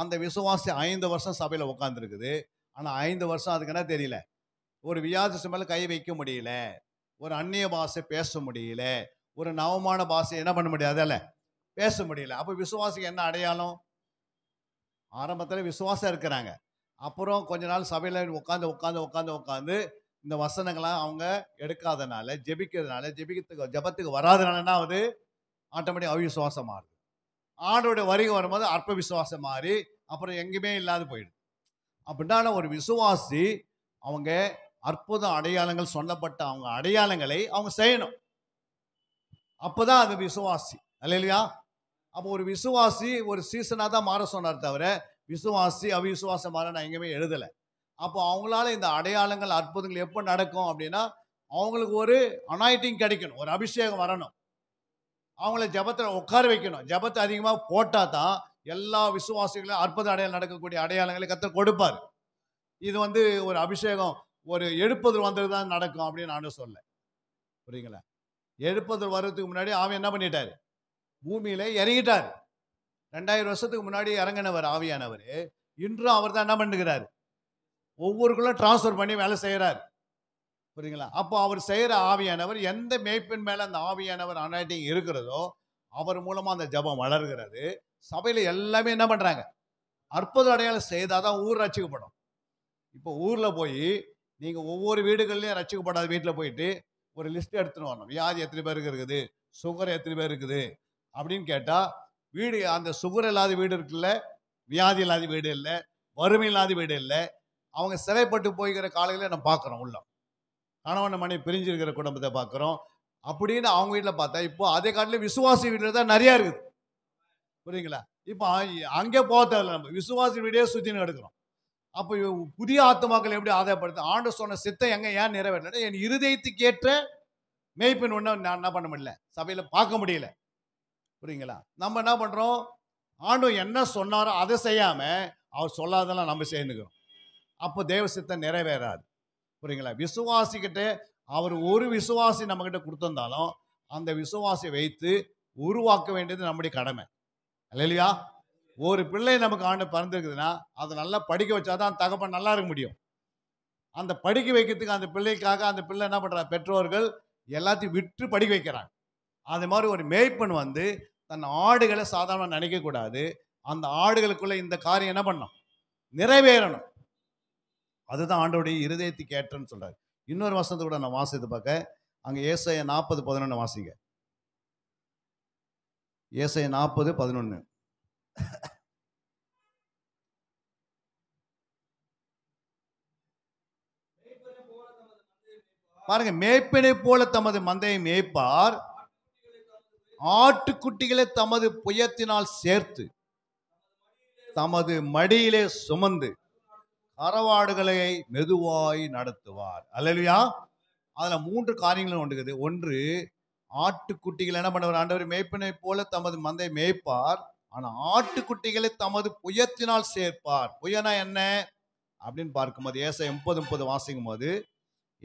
அந்த விசுவாசி ஐந்து வருஷம் சபையில் உட்காந்துருக்குது ஆனால் ஐந்து வருஷம் அதுக்கு என்ன தெரியல ஒரு வியாதிசம் மேலே கை வைக்க முடியல ஒரு அந்நிய பாஷை பேச முடியல ஒரு நவமான பாஷை என்ன பண்ண முடியாது அதில் பேச முடியல அப்போ விசுவாசிக்கு என்ன அடையாளம் ஆரம்பத்தில் விசுவாசம் இருக்கிறாங்க அப்புறம் கொஞ்ச நாள் சபையில் உட்காந்து உட்காந்து உட்காந்து உட்காந்து இந்த வசனங்கள்லாம் அவங்க எடுக்காதனால ஜெபிக்கிறதுனால ஜெபிக்கிறதுக்கு ஜபத்துக்கு வராதனாலன்னா அது ஆட்டோமேட்டிக் அவிசுவாசம் மாறுது ஆண்டோடைய வரிக வரும்போது அற்ப விசுவாசம் மாறி அப்புறம் எங்கேயுமே இல்லாது போயிடுது அப்படின்னா ஒரு விசுவாசி அவங்க அற்புத அடையாளங்கள் சொல்லப்பட்ட அவங்க அடையாளங்களை அவங்க செய்யணும் அப்போதான் அது விசுவாசி இல்லையா அப்போ ஒரு விசுவாசி ஒரு சீசனாக தான் மாற சொன்னார் தவிர விசுவாசி அவிசுவாசமான நான் எங்கேயுமே எழுதலை அப்போ அவங்களால இந்த அடையாளங்கள் அற்புதங்கள் எப்போ நடக்கும் அப்படின்னா அவங்களுக்கு ஒரு அனாய்ட்டிங் கிடைக்கணும் ஒரு அபிஷேகம் வரணும் அவங்கள ஜபத்தில் உட்கார வைக்கணும் ஜபத்தை அதிகமாக போட்டால் தான் எல்லா விசுவாசிகளும் அற்புத அடையாளம் நடக்கக்கூடிய அடையாளங்களை கத்த கொடுப்பார் இது வந்து ஒரு அபிஷேகம் ஒரு எழுப்பதில் வந்தது தான் நடக்கும் அப்படின்னு நானும் சொல்ல புரியுங்களா எழுப்பதில் வர்றதுக்கு முன்னாடி அவன் என்ன பண்ணிட்டார் பூமியில் இறங்கிட்டார் ரெண்டாயிரம் வருஷத்துக்கு முன்னாடி இறங்கினவர் ஆவியானவர் இன்றும் அவர் தான் என்ன பண்ணுகிறார் ஒவ்வொருக்குள்ளும் டிரான்ஸ்ஃபர் பண்ணி வேலை செய்கிறார் புரியுங்களா அப்போ அவர் செய்கிற ஆவியானவர் எந்த மேய்ப்பின் மேலே அந்த ஆவியானவர் அனாட்டிங் இருக்கிறதோ அவர் மூலமாக அந்த ஜபம் வளர்கிறது சபையில் எல்லாமே என்ன பண்ணுறாங்க அற்புத அடையாளம் செய்தால் தான் ஊர் ரசிக்கப்படும் இப்போ ஊரில் போய் நீங்கள் ஒவ்வொரு வீடுகள்லையும் ரசிக்கப்படாத வீட்டில் போயிட்டு ஒரு லிஸ்ட் எடுத்துகிட்டு வரணும் வியாதி எத்தனை பேருக்கு இருக்குது சுகர் எத்தனை பேர் இருக்குது அப்படின்னு கேட்டால் வீடு அந்த சுகர் இல்லாத வீடு இருக்குல்ல வியாதி இல்லாத வீடு இல்லை வறுமை இல்லாத வீடு இல்லை அவங்க சிறைப்பட்டு போய்கிற காலையில் நம்ம பார்க்குறோம் உள்ளம் கணவன் மனைவி பிரிஞ்சிருக்கிற குடும்பத்தை பார்க்குறோம் அப்படின்னு அவங்க வீட்டில் பார்த்தா இப்போ அதே காலத்தில் விசுவாசி வீட்டில் தான் நிறையா இருக்குது புரியுங்களா இப்போ அங்கே போக தேவையில்ல நம்ம விசுவாசி வீடே சுற்றின்னு எடுக்கிறோம் அப்போ புதிய ஆத்மாக்கள் எப்படி ஆதாயப்படுத்த ஆண்டு சொன்ன சித்தம் எங்கே ஏன் நிறைவேறினா என் இருதயத்துக்கு ஏற்ற மெய்ப்பின் ஒன்றும் நான் என்ன பண்ண முடியல சபையில் பார்க்க முடியல புரியுங்களா நம்ம என்ன பண்ணுறோம் ஆண்டு என்ன சொன்னாரோ அதை செய்யாமல் அவர் சொல்லாதெல்லாம் நம்ம செய்யணுக்கிறோம் அப்போ தேவ சித்தம் நிறைவேறாது புரியுங்களா விசுவாசிக்கிட்ட அவர் ஒரு விசுவாசி நம்மக்கிட்ட கொடுத்துருந்தாலும் அந்த விசுவாசி வைத்து உருவாக்க வேண்டியது நம்முடைய கடமை இல்லையா ஒரு பிள்ளை நமக்கு ஆண்டு பறந்துருக்குதுன்னா அதை நல்லா படிக்க தான் தகப்பன் நல்லா இருக்க முடியும் அந்த படிக்க வைக்கிறதுக்கு அந்த பிள்ளைக்காக அந்த பிள்ளை என்ன பண்ணுறாங்க பெற்றோர்கள் எல்லாத்தையும் விட்டு படிக்க வைக்கிறாங்க அது மாதிரி ஒரு மேய்ப்பன் வந்து தன் ஆடுகளை சாதாரணமாக நினைக்கக்கூடாது அந்த ஆடுகளுக்குள்ளே இந்த காரியம் என்ன பண்ணும் நிறைவேறணும் அதுதான் ஆண்டோடைய இருதயத்தை கேட்டன்னு சொல்றாரு இன்னொரு வசனத்தை கூட நான் வாசித்து பார்க்க அங்கே ஏசைய நாற்பது பதினொன்று வாசிங்க ஏசைய நாற்பது பதினொன்று பாருங்க மேய்ப்பினை போல தமது மந்தையை மேய்ப்பார் ஆட்டுக்குட்டிகளை தமது புயத்தினால் சேர்த்து தமது மடியிலே சுமந்து அறவாடுகளை மெதுவாய் நடத்துவார் அல்லா அதில் மூன்று காரியங்களும் ஒன்றுக்குது ஒன்று ஆட்டுக்குட்டிகள் என்ன பண்ணுவார் ஆண்டவர் மேய்ப்பினை போல தமது மந்தை மேய்ப்பார் ஆனால் ஆட்டுக்குட்டிகளை தமது புயத்தினால் சேர்ப்பார் புயனா என்ன அப்படின்னு பார்க்கும்போது ஏசை எண்பது முப்பது வாசிக்கும் போது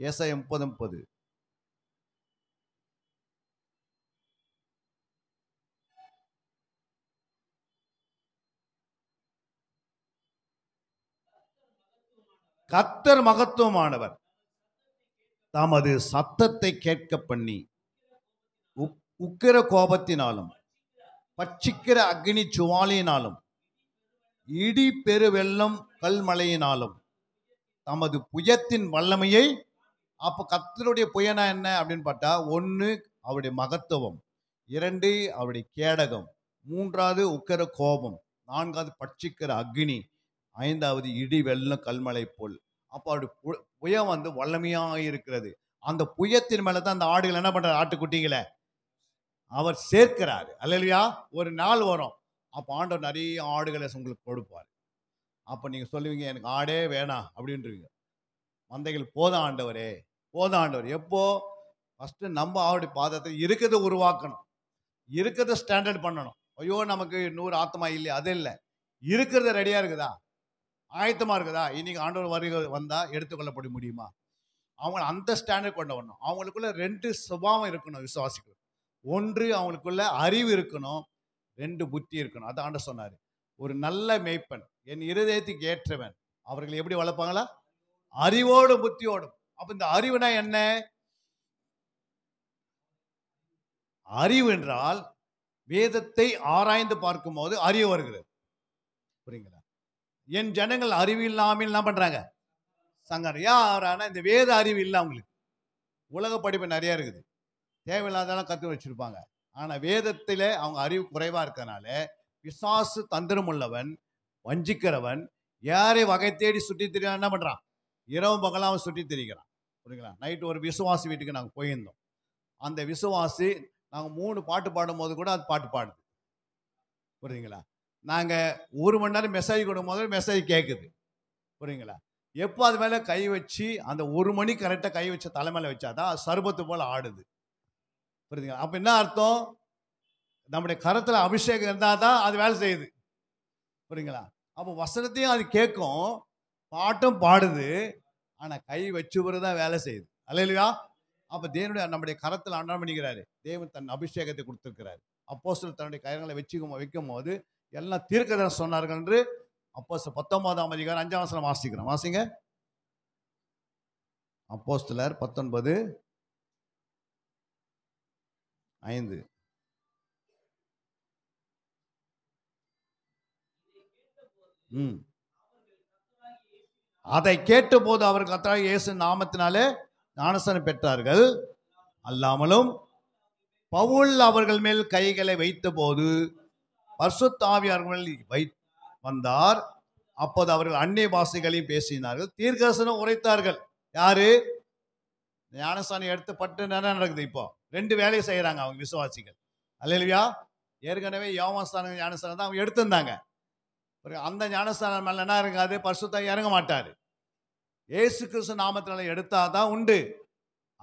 ஏசை எண்பது முப்பது கத்தர் மகத்துவமானவர் தமது சத்தத்தை கேட்க பண்ணி உக்கிர கோபத்தினாலும் பட்சிக்கிற அக்னி சுவாலினாலும் இடி பெருவெள்ளம் கல்மலையினாலும் தமது புயத்தின் வல்லமையை அப்போ கத்தருடைய புயனா என்ன அப்படின்னு பார்த்தா ஒன்று அவருடைய மகத்துவம் இரண்டு அவருடைய கேடகம் மூன்றாவது உக்கிற கோபம் நான்காவது பட்சிக்கிற அக்னி ஐந்தாவது இடி வெள்ளம் கல்மலை போல் அப்போ அப்படி புயம் வந்து வல்லமையாக இருக்கிறது அந்த புயத்தின் மேலே தான் அந்த ஆடுகள் என்ன பண்ணுறாரு ஆட்டுக்குட்டிகளை அவர் சேர்க்கிறாரு அல்ல இல்லையா ஒரு நாள் வரும் அப்போ ஆண்டவர் நிறைய ஆடுகளை உங்களுக்கு கொடுப்பார் அப்போ நீங்கள் சொல்லுவீங்க எனக்கு ஆடே வேணாம் அப்படின்றீங்க மந்தைகள் போத ஆண்டவரே போத ஆண்டவர் எப்போ ஃபஸ்ட்டு நம்ம ஆடு பாதத்தை இருக்கிறத உருவாக்கணும் இருக்கிறத ஸ்டாண்டர்ட் பண்ணணும் ஐயோ நமக்கு நூறு ஆத்தமா இல்லையா அது இல்லை இருக்கிறத ரெடியாக இருக்குதா ஆயத்தமாக இருக்குதா இன்றைக்கி ஆண்டவர் வருக வந்தால் எடுத்துக்கொள்ளப்பட முடியுமா அவங்க அந்த ஸ்டாண்டர்ட் கொண்டு வரணும் அவங்களுக்குள்ள ரெண்டு சுபாவம் இருக்கணும் விசுவாசிகள் ஒன்று அவங்களுக்குள்ள அறிவு இருக்கணும் ரெண்டு புத்தி இருக்கணும் அதை ஆண்ட சொன்னார் ஒரு நல்ல மெய்ப்பன் என் இருதயத்துக்கு ஏற்றவன் அவர்கள் எப்படி வளர்ப்பாங்களா அறிவோடும் புத்தியோடும் அப்போ இந்த அறிவுனா என்ன அறிவு என்றால் வேதத்தை ஆராய்ந்து பார்க்கும் போது அறிவு வருகிறது புரியுங்களா என் ஜனங்கள் அறிவு இல்லாமல் என்ன பண்ணுறாங்க சங்கர் யார் ஆனால் இந்த வேத அறிவு இல்லை அவங்களுக்கு உலக படிப்பு நிறையா இருக்குது தேவையில்லாதெல்லாம் கற்று வச்சுருப்பாங்க ஆனால் வேதத்தில் அவங்க அறிவு குறைவாக இருக்கிறனால விசாசு தந்திரம் உள்ளவன் வஞ்சிக்கிறவன் யாரை வகை தேடி சுற்றி திரியா என்ன பண்ணுறான் இரவு பகலாவும் சுற்றி திரிக்கிறான் புரியுங்களா நைட்டு ஒரு விசுவாசி வீட்டுக்கு நாங்கள் போயிருந்தோம் அந்த விசுவாசி நாங்கள் மூணு பாட்டு பாடும்போது கூட அது பாட்டு பாடுது புரியுதுங்களா நாங்கள் ஒரு மணி நேரம் மெசேஜ் கொடுக்கும் போது மெசேஜ் கேட்குது புரியுங்களா எப்போ அது மேலே கை வச்சு அந்த ஒரு மணி கரெக்டாக கை வச்ச தலைமையில் வச்சாதான் தான் சர்பத்து போல் ஆடுது புரியுதுங்களா அப்போ என்ன அர்த்தம் நம்முடைய கரத்தில் அபிஷேகம் இருந்தால் தான் அது வேலை செய்யுது புரியுங்களா அப்போ வசனத்தையும் அது கேட்கும் பாட்டும் பாடுது ஆனால் கை வச்சு தான் வேலை செய்யுது அல்ல இல்லையா அப்போ தேவனுடைய நம்முடைய கரத்தில் அன்றாடம் பண்ணிக்கிறாரு தேவன் தன் அபிஷேகத்தை கொடுத்துருக்கிறாரு அப்போ சில தன்னுடைய கரங்களை வச்சுக்கும் வைக்கும் போது எல்லாம் தீர்க்கதரிசனம் சொன்னார்கள் என்று அப்போ பத்தொன்பதாம் அதிகாரம் அஞ்சாம் வசனம் வாசிக்கிறோம் வாசிங்க அப்போஸ்தலர் பத்தொன்பது ஐந்து ம் அதை கேட்டபோது அவர்கள் கத்தராக இயேசு நாமத்தினாலே ஞானசனம் பெற்றார்கள் அல்லாமலும் பவுல் அவர்கள் மேல் கைகளை வைத்தபோது பர்சுத்தாவியார்கள் வை வந்தார் அப்போது அவர்கள் அன்னை பாசைகளையும் பேசினார்கள் தீர்க்கரசனம் உரைத்தார்கள் யாரு ஞானசாணி எடுத்து பட்டு என்ன நடக்குது இப்போ ரெண்டு வேலையை செய்கிறாங்க அவங்க விசுவாசிகள் இல்லையா ஏற்கனவே யோகஸ்தானம் ஞானஸ்தானம் தான் அவங்க எடுத்திருந்தாங்க ஒரு அந்த ஞானஸ்தானம் மேலே என்ன இருக்காது பரிசுத்தம் இறங்க மாட்டார் ஏசு கிறிஸ்து நாமத்தினால எடுத்தால் தான் உண்டு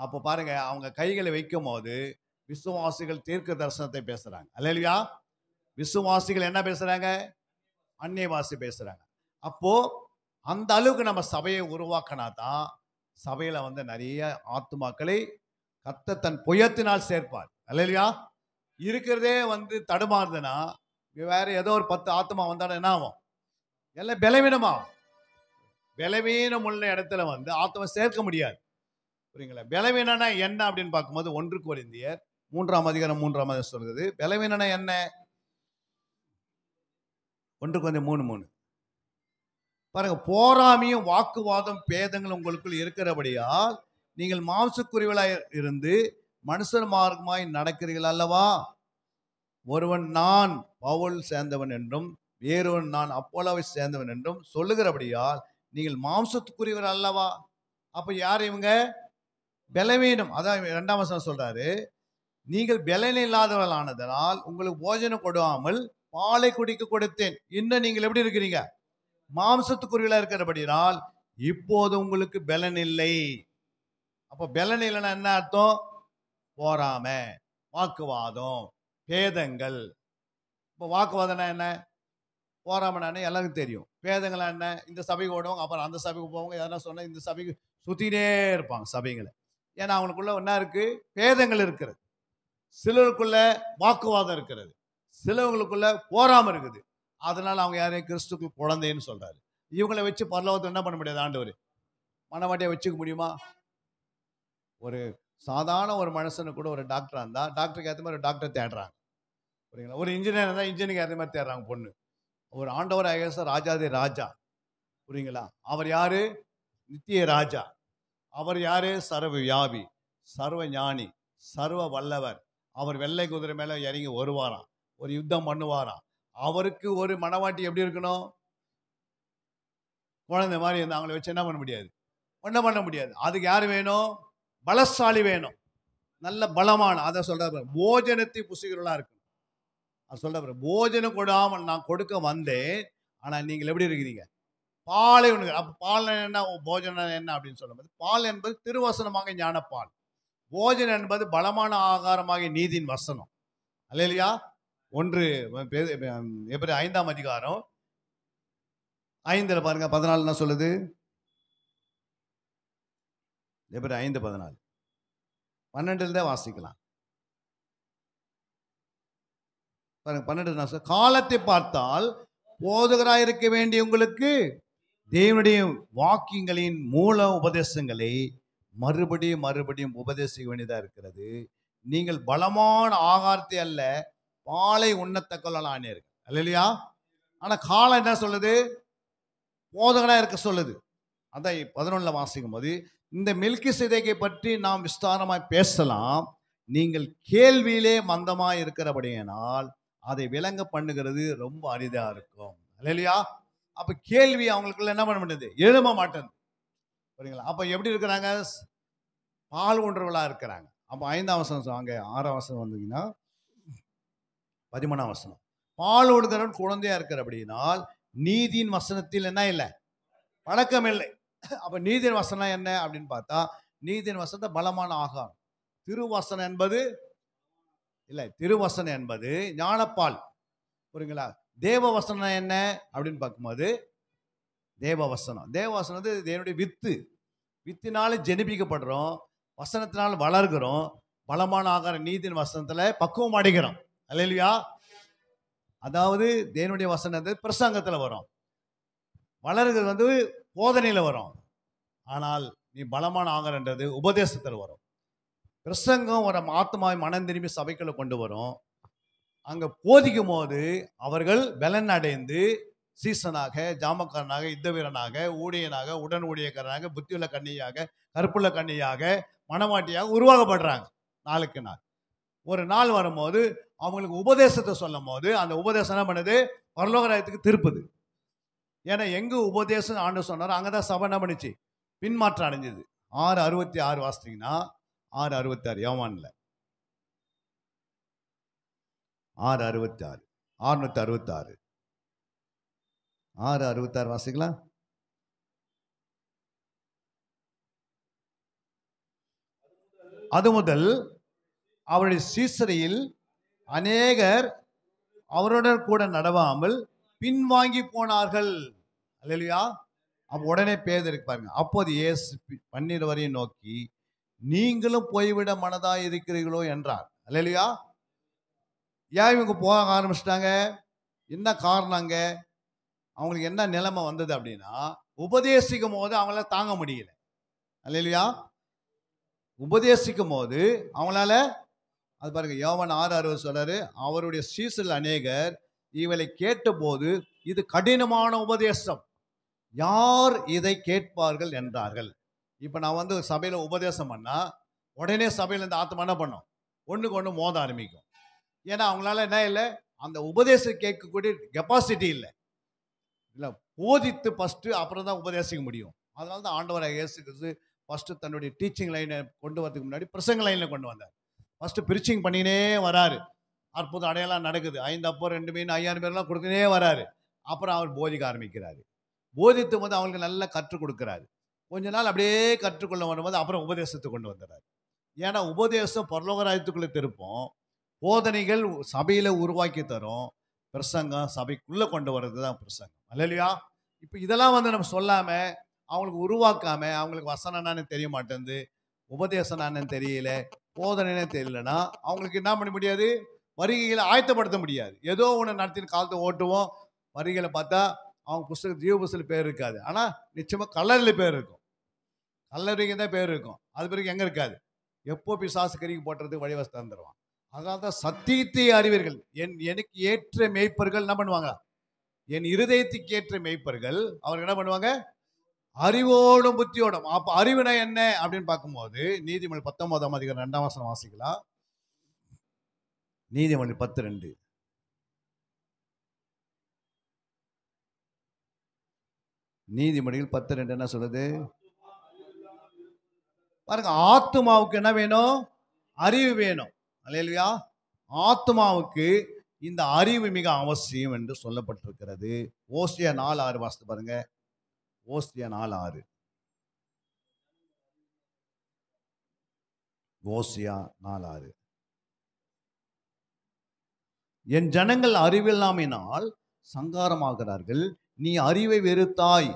அப்போ பாருங்க அவங்க கைகளை வைக்கும் போது விசுவாசிகள் தீர்க்க தரிசனத்தை பேசுகிறாங்க இல்லையா விசுவாசிகள் என்ன பேசுகிறாங்க அந்நியவாசி பேசுகிறாங்க அப்போ அந்த அளவுக்கு நம்ம சபையை உருவாக்கினா தான் சபையில் வந்து நிறைய ஆத்துமாக்களை கத்த தன் புயத்தினால் சேர்ப்பார் இல்லையா இருக்கிறதே வந்து தடுமாறுதுன்னா வேற ஏதோ ஒரு பத்து ஆத்மா வந்தாலும் என்ன ஆகும் எல்லாம் பலவீனமாகும் பலவீனம் உள்ள இடத்துல வந்து ஆத்மா சேர்க்க முடியாது புரியுங்களா பலவீனம்னா என்ன அப்படின்னு பார்க்கும்போது ஒன்று இந்தியர் மூன்றாம் அதிகாரம் மூன்றாம் அதிகாரம் சொல்கிறது பலவீனம்னா என்ன ஒன்று கொஞ்சம் மூணு மூணு பாருங்க போராமையும் வாக்குவாதம் பேதங்கள் உங்களுக்குள் இருக்கிறபடியால் நீங்கள் மாம்சக்குறிவளாய் இருந்து மனுஷர் மார்க்கமாய் நடக்கிறீர்கள் அல்லவா ஒருவன் நான் பவுல் சேர்ந்தவன் என்றும் வேறொருவன் நான் அப்போலாவை சேர்ந்தவன் என்றும் சொல்லுகிறபடியால் நீங்கள் மாம்சத்துக்குரியவர் அல்லவா அப்போ யார் இவங்க பலவீனம் அதான் ரெண்டாம் வசனம் சொல்றாரு நீங்கள் பலனில்லாதவர்களானதனால் உங்களுக்கு போஜனம் கொடுவாமல் பாலை குடிக்க கொடுத்தேன் இன்னும் நீங்கள் எப்படி இருக்கிறீங்க மாம்சத்துக்குரியலாக இருக்கிறபடினால் இப்போது உங்களுக்கு பலன் இல்லை அப்போ பலன் இல்லைன்னா என்ன அர்த்தம் போறாம வாக்குவாதம் பேதங்கள் இப்போ வாக்குவாதம்னா என்ன போராமனானே எல்லாருக்கும் தெரியும் பேதங்களா என்ன இந்த சபைக்கு ஓடுவாங்க அப்புறம் அந்த சபைக்கு போவாங்க எதனா சொன்னால் இந்த சபைக்கு சுற்றினே இருப்பாங்க சபைங்களை ஏன்னா அவங்களுக்குள்ள என்ன இருக்குது பேதங்கள் இருக்கிறது சிலருக்குள்ள வாக்குவாதம் இருக்கிறது சிலவங்களுக்குள்ள போராமல் இருக்குது அதனால் அவங்க யாரையும் கிறிஸ்துக்கு குழந்தைன்னு சொல்றாரு இவங்களை வச்சு பரலோகத்தில் என்ன பண்ண முடியாது ஆண்டவர் மனவாட்டியை வச்சுக்க முடியுமா ஒரு சாதாரண ஒரு மனுஷனு கூட ஒரு டாக்டராக இருந்தால் டாக்டருக்கு ஏற்ற மாதிரி ஒரு டாக்டர் தேடுறாங்க புரியுங்களா ஒரு இன்ஜினியர் இருந்தால் இன்ஜினியருக்கு ஏற்ற மாதிரி தேடுறாங்க பொண்ணு ஒரு ஆண்டவர் ஐஎஸ் ராஜாதி ராஜா புரியுங்களா அவர் யார் நித்திய ராஜா அவர் யார் சர்வ வியாபி சர்வ ஞானி சர்வ வல்லவர் அவர் வெள்ளை குதிரை மேலே இறங்கி வருவாராம் ஒரு யுத்தம் பண்ணுவாராம் அவருக்கு ஒரு மனவாட்டி எப்படி இருக்கணும் குழந்தை மாதிரி இருந்தால் அவங்கள வச்சு என்ன பண்ண முடியாது ஒன்றும் பண்ண முடியாது அதுக்கு யார் வேணும் பலசாலி வேணும் நல்ல பலமான அதை சொல்கிற போஜனத்தை புசிகர்களாக இருக்கணும் அது சொல்கிற போஜனம் கொடாமல் நான் கொடுக்க வந்தேன் ஆனால் நீங்கள் எப்படி இருக்கிறீங்க பாலை ஒன்று அப்போ பால் என்ன போஜனம் என்ன அப்படின்னு சொல்லும்போது பால் என்பது திருவசனமாக ஞானப்பால் போஜனம் என்பது பலமான ஆகாரமாக நீதியின் வசனம் அல்லையா ஒன்று எப்படி ஐந்தாம் அதிகாரம் ஐந்தில் பாருங்க பதினாலு என்ன சொல்லுது எப்படி ஐந்து பதினாலு பன்னெண்டுல தான் வாசிக்கலாம் பாருங்க பன்னெண்டு நான் காலத்தை பார்த்தால் போதுகராக இருக்க வேண்டிய உங்களுக்கு தேவனுடைய வாக்கியங்களின் மூல உபதேசங்களை மறுபடியும் மறுபடியும் உபதேசிக்க வேண்டியதாக இருக்கிறது நீங்கள் பலமான ஆகாரத்தை அல்ல பாலை உண்ணத்தை கொள்ளலான்னு இருக்கு இல்லையா ஆனால் காலம் என்ன சொல்லுது போதகனாக இருக்க சொல்லுது அதான் பதினொன்றில் வாசிக்கும் போது இந்த மில்கி சிதைகை பற்றி நாம் விஸ்தாரமாய் பேசலாம் நீங்கள் கேள்வியிலே மந்தமாக இருக்கிறபடியினால் அதை விளங்க பண்ணுகிறது ரொம்ப அரிதாக இருக்கும் இல்லையா அப்போ கேள்வி அவங்களுக்குள்ள என்ன பண்ண முடியுது எழும மாட்டேன் புரியுங்களா அப்போ எப்படி இருக்கிறாங்க பால் ஒன்றவர்களாக இருக்கிறாங்க அப்போ ஐந்தாம் வசனம் அங்கே ஆறாம் வசனம் வந்தீங்கன்னா பதிமூணாம் வசனம் பால் ஒடுகிறவன் குழந்தையா இருக்கிற அப்படின்னால் நீதியின் வசனத்தில் என்ன இல்லை பழக்கம் இல்லை அப்போ நீதியின் வசனம் என்ன அப்படின்னு பார்த்தா நீதியின் வசனத்தை பலமான ஆகாரம் திருவசனம் என்பது இல்லை திருவசனம் என்பது ஞானப்பால் புரியுங்களா தேவ வசனம் என்ன அப்படின்னு பார்க்கும்போது தேவ தேவ வசனம் வந்து தேவனுடைய வித்து வித்தினால ஜெனிப்பிக்கப்படுறோம் வசனத்தினால் வளர்கிறோம் பலமான ஆகாரம் நீதியின் வசனத்தில் பக்குவம் அடைகிறோம் அலையிலியா அதாவது தேவனுடைய வசனத்தை பிரசங்கத்தில் வரும் வளர்கள் வந்து போதனையில் வரும் ஆனால் நீ பலமான ஆகிறன்றது உபதேசத்தில் வரும் பிரசங்கம் ஒரு ஆத்மாவை மனம் திரும்பி சபைக்குள்ள கொண்டு வரும் அங்கே போதிக்கும் போது அவர்கள் பலன் அடைந்து சீசனாக ஜாமக்காரனாக யுத்த வீரனாக ஊழியனாக உடன் ஊழியக்காரனாக புத்தியுள்ள கண்ணியாக கருப்புள்ள கண்ணியாக மனமாட்டியாக உருவாக்கப்படுறாங்க நாளுக்கு நாள் ஒரு நாள் வரும்போது அவங்களுக்கு உபதேசத்தை சொல்லும் போது அந்த உபதேசம் என்ன பண்ணுது பரலோகராயத்துக்கு திருப்புது ஏன்னா எங்கே உபதேசம் ஆண்டு சொன்னாரோ அங்கே தான் சபை என்ன பண்ணுச்சு பின்மாற்றம் அடைஞ்சது ஆறு அறுபத்தி ஆறு வாசித்தீங்கன்னா ஆறு அறுபத்தாறு யோவானில் ஆறு அறுபத்தி ஆறு ஆறுநூற்றி அறுபத்தாறு ஆறு அறுபத்தாறு வாசிக்கலாம் அது முதல் அவருடைய சீசரையில் அநேகர் அவருடன் கூட நடவாமல் பின்வாங்கி போனார்கள் அல்லையா அப்போ உடனே பேதருக்கு பாருங்க அப்போது இயேசு பன்னீர் வரையும் நோக்கி நீங்களும் போய்விட மனதா இருக்கிறீர்களோ என்றார் அல்லையா ஏன் இவங்க போக ஆரம்பிச்சிட்டாங்க என்ன காரணங்க அவங்களுக்கு என்ன நிலைமை வந்தது அப்படின்னா உபதேசிக்கும் போது அவங்களால தாங்க முடியல அல்லையா உபதேசிக்கும் போது அவங்களால அது பாருங்க யோவன் ஆறு அறுபது சொல்றாரு அவருடைய சீசல் அநேகர் இவளை கேட்டபோது இது கடினமான உபதேசம் யார் இதை கேட்பார்கள் என்றார்கள் இப்போ நான் வந்து சபையில் உபதேசம் பண்ணால் உடனே சபையில் இந்த ஆத்மா என்ன பண்ணும் ஒன்றுக்கு ஒன்று மோத ஆரம்பிக்கும் ஏன்னா அவங்களால என்ன இல்லை அந்த உபதேசம் கேட்கக்கூடிய கெப்பாசிட்டி இல்லை இல்லை போதித்து ஃபஸ்ட்டு அப்புறம் தான் உபதேசிக்க முடியும் அதனால தான் ஆண்டவராக இயேசு கிறிஸ்து ஃபஸ்ட்டு தன்னுடைய டீச்சிங் லைனை கொண்டு வரதுக்கு முன்னாடி பிரசங்க லைனில் கொண்டு வந்தார் ஃபஸ்ட்டு பிரிச்சிங் பண்ணினே வராரு அற்புத அடையெல்லாம் நடக்குது ஐந்து அப்போ ரெண்டு மீன் ஐயாயிரம் பேர்லாம் கொடுத்துனே வராரு அப்புறம் அவர் போதிக்க ஆரம்பிக்கிறாரு போதித்து வந்து அவங்களுக்கு நல்லா கற்றுக் கொடுக்குறாரு கொஞ்ச நாள் அப்படியே கற்றுக்கொள்ள வரும்போது அப்புறம் உபதேசத்தை கொண்டு வந்துடுறாரு ஏன்னா உபதேசம் பரலோகராயத்துக்குள்ளே திருப்போம் போதனைகள் சபையில் உருவாக்கி தரும் பிரசங்கம் சபைக்குள்ளே கொண்டு வர்றது தான் பிரசங்கம் அல்லையா இப்போ இதெல்லாம் வந்து நம்ம சொல்லாமல் அவங்களுக்கு உருவாக்காமல் அவங்களுக்கு வசனம் என்னன்னு தெரிய மாட்டேங்குது உபதேசம் என்னன்னு தெரியல போதனைனே தெரியலனா அவங்களுக்கு என்ன பண்ண முடியாது வருகைகளை ஆயத்தப்படுத்த முடியாது ஏதோ ஒன்று நடத்தின காலத்தை ஓட்டுவோம் வருகைகளை பார்த்தா அவங்க புஸ்தகம் ஜீவ பேர் இருக்காது ஆனால் நிச்சயமாக கல்லறையில் பேர் இருக்கும் கல்லறைக்கு தான் பேர் இருக்கும் அது பிறகு எங்கே இருக்காது எப்போ பிசாசு கறிக்கு போட்டுறதுக்கு வழிவசம் தந்துடுவான் அதனால தான் சத்தியத்தை அறிவீர்கள் என் எனக்கு ஏற்ற மேய்ப்பர்கள் என்ன பண்ணுவாங்க என் இருதயத்துக்கு ஏற்ற மேய்ப்பர்கள் அவர்கள் என்ன பண்ணுவாங்க அறிவோடும் புத்தியோடும் அப்போ அறிவினை என்ன அப்படின்னு பார்க்கும்போது நீதிமொழி பத்தொன்பதாம் அதிகம் ரெண்டாம் வசனம் வாசிக்கலாம் நீதிமொழி பத்து ரெண்டு நீதிமொழிகள் பத்து ரெண்டு என்ன சொல்லுது பாருங்க ஆத்துமாவுக்கு என்ன வேணும் அறிவு வேணும் இல்லையா ஆத்மாவுக்கு இந்த அறிவு மிக அவசியம் என்று சொல்லப்பட்டிருக்கிறது ஓசியா நாலு ஆறு வாசத்து பாருங்க ஓசியா நாலு ஆறு ஓசியா நாலு ஆறு என் ஜனங்கள் அறிவில்லாமையினால் சங்காரமாகிறார்கள் நீ அறிவை வெறுத்தாய்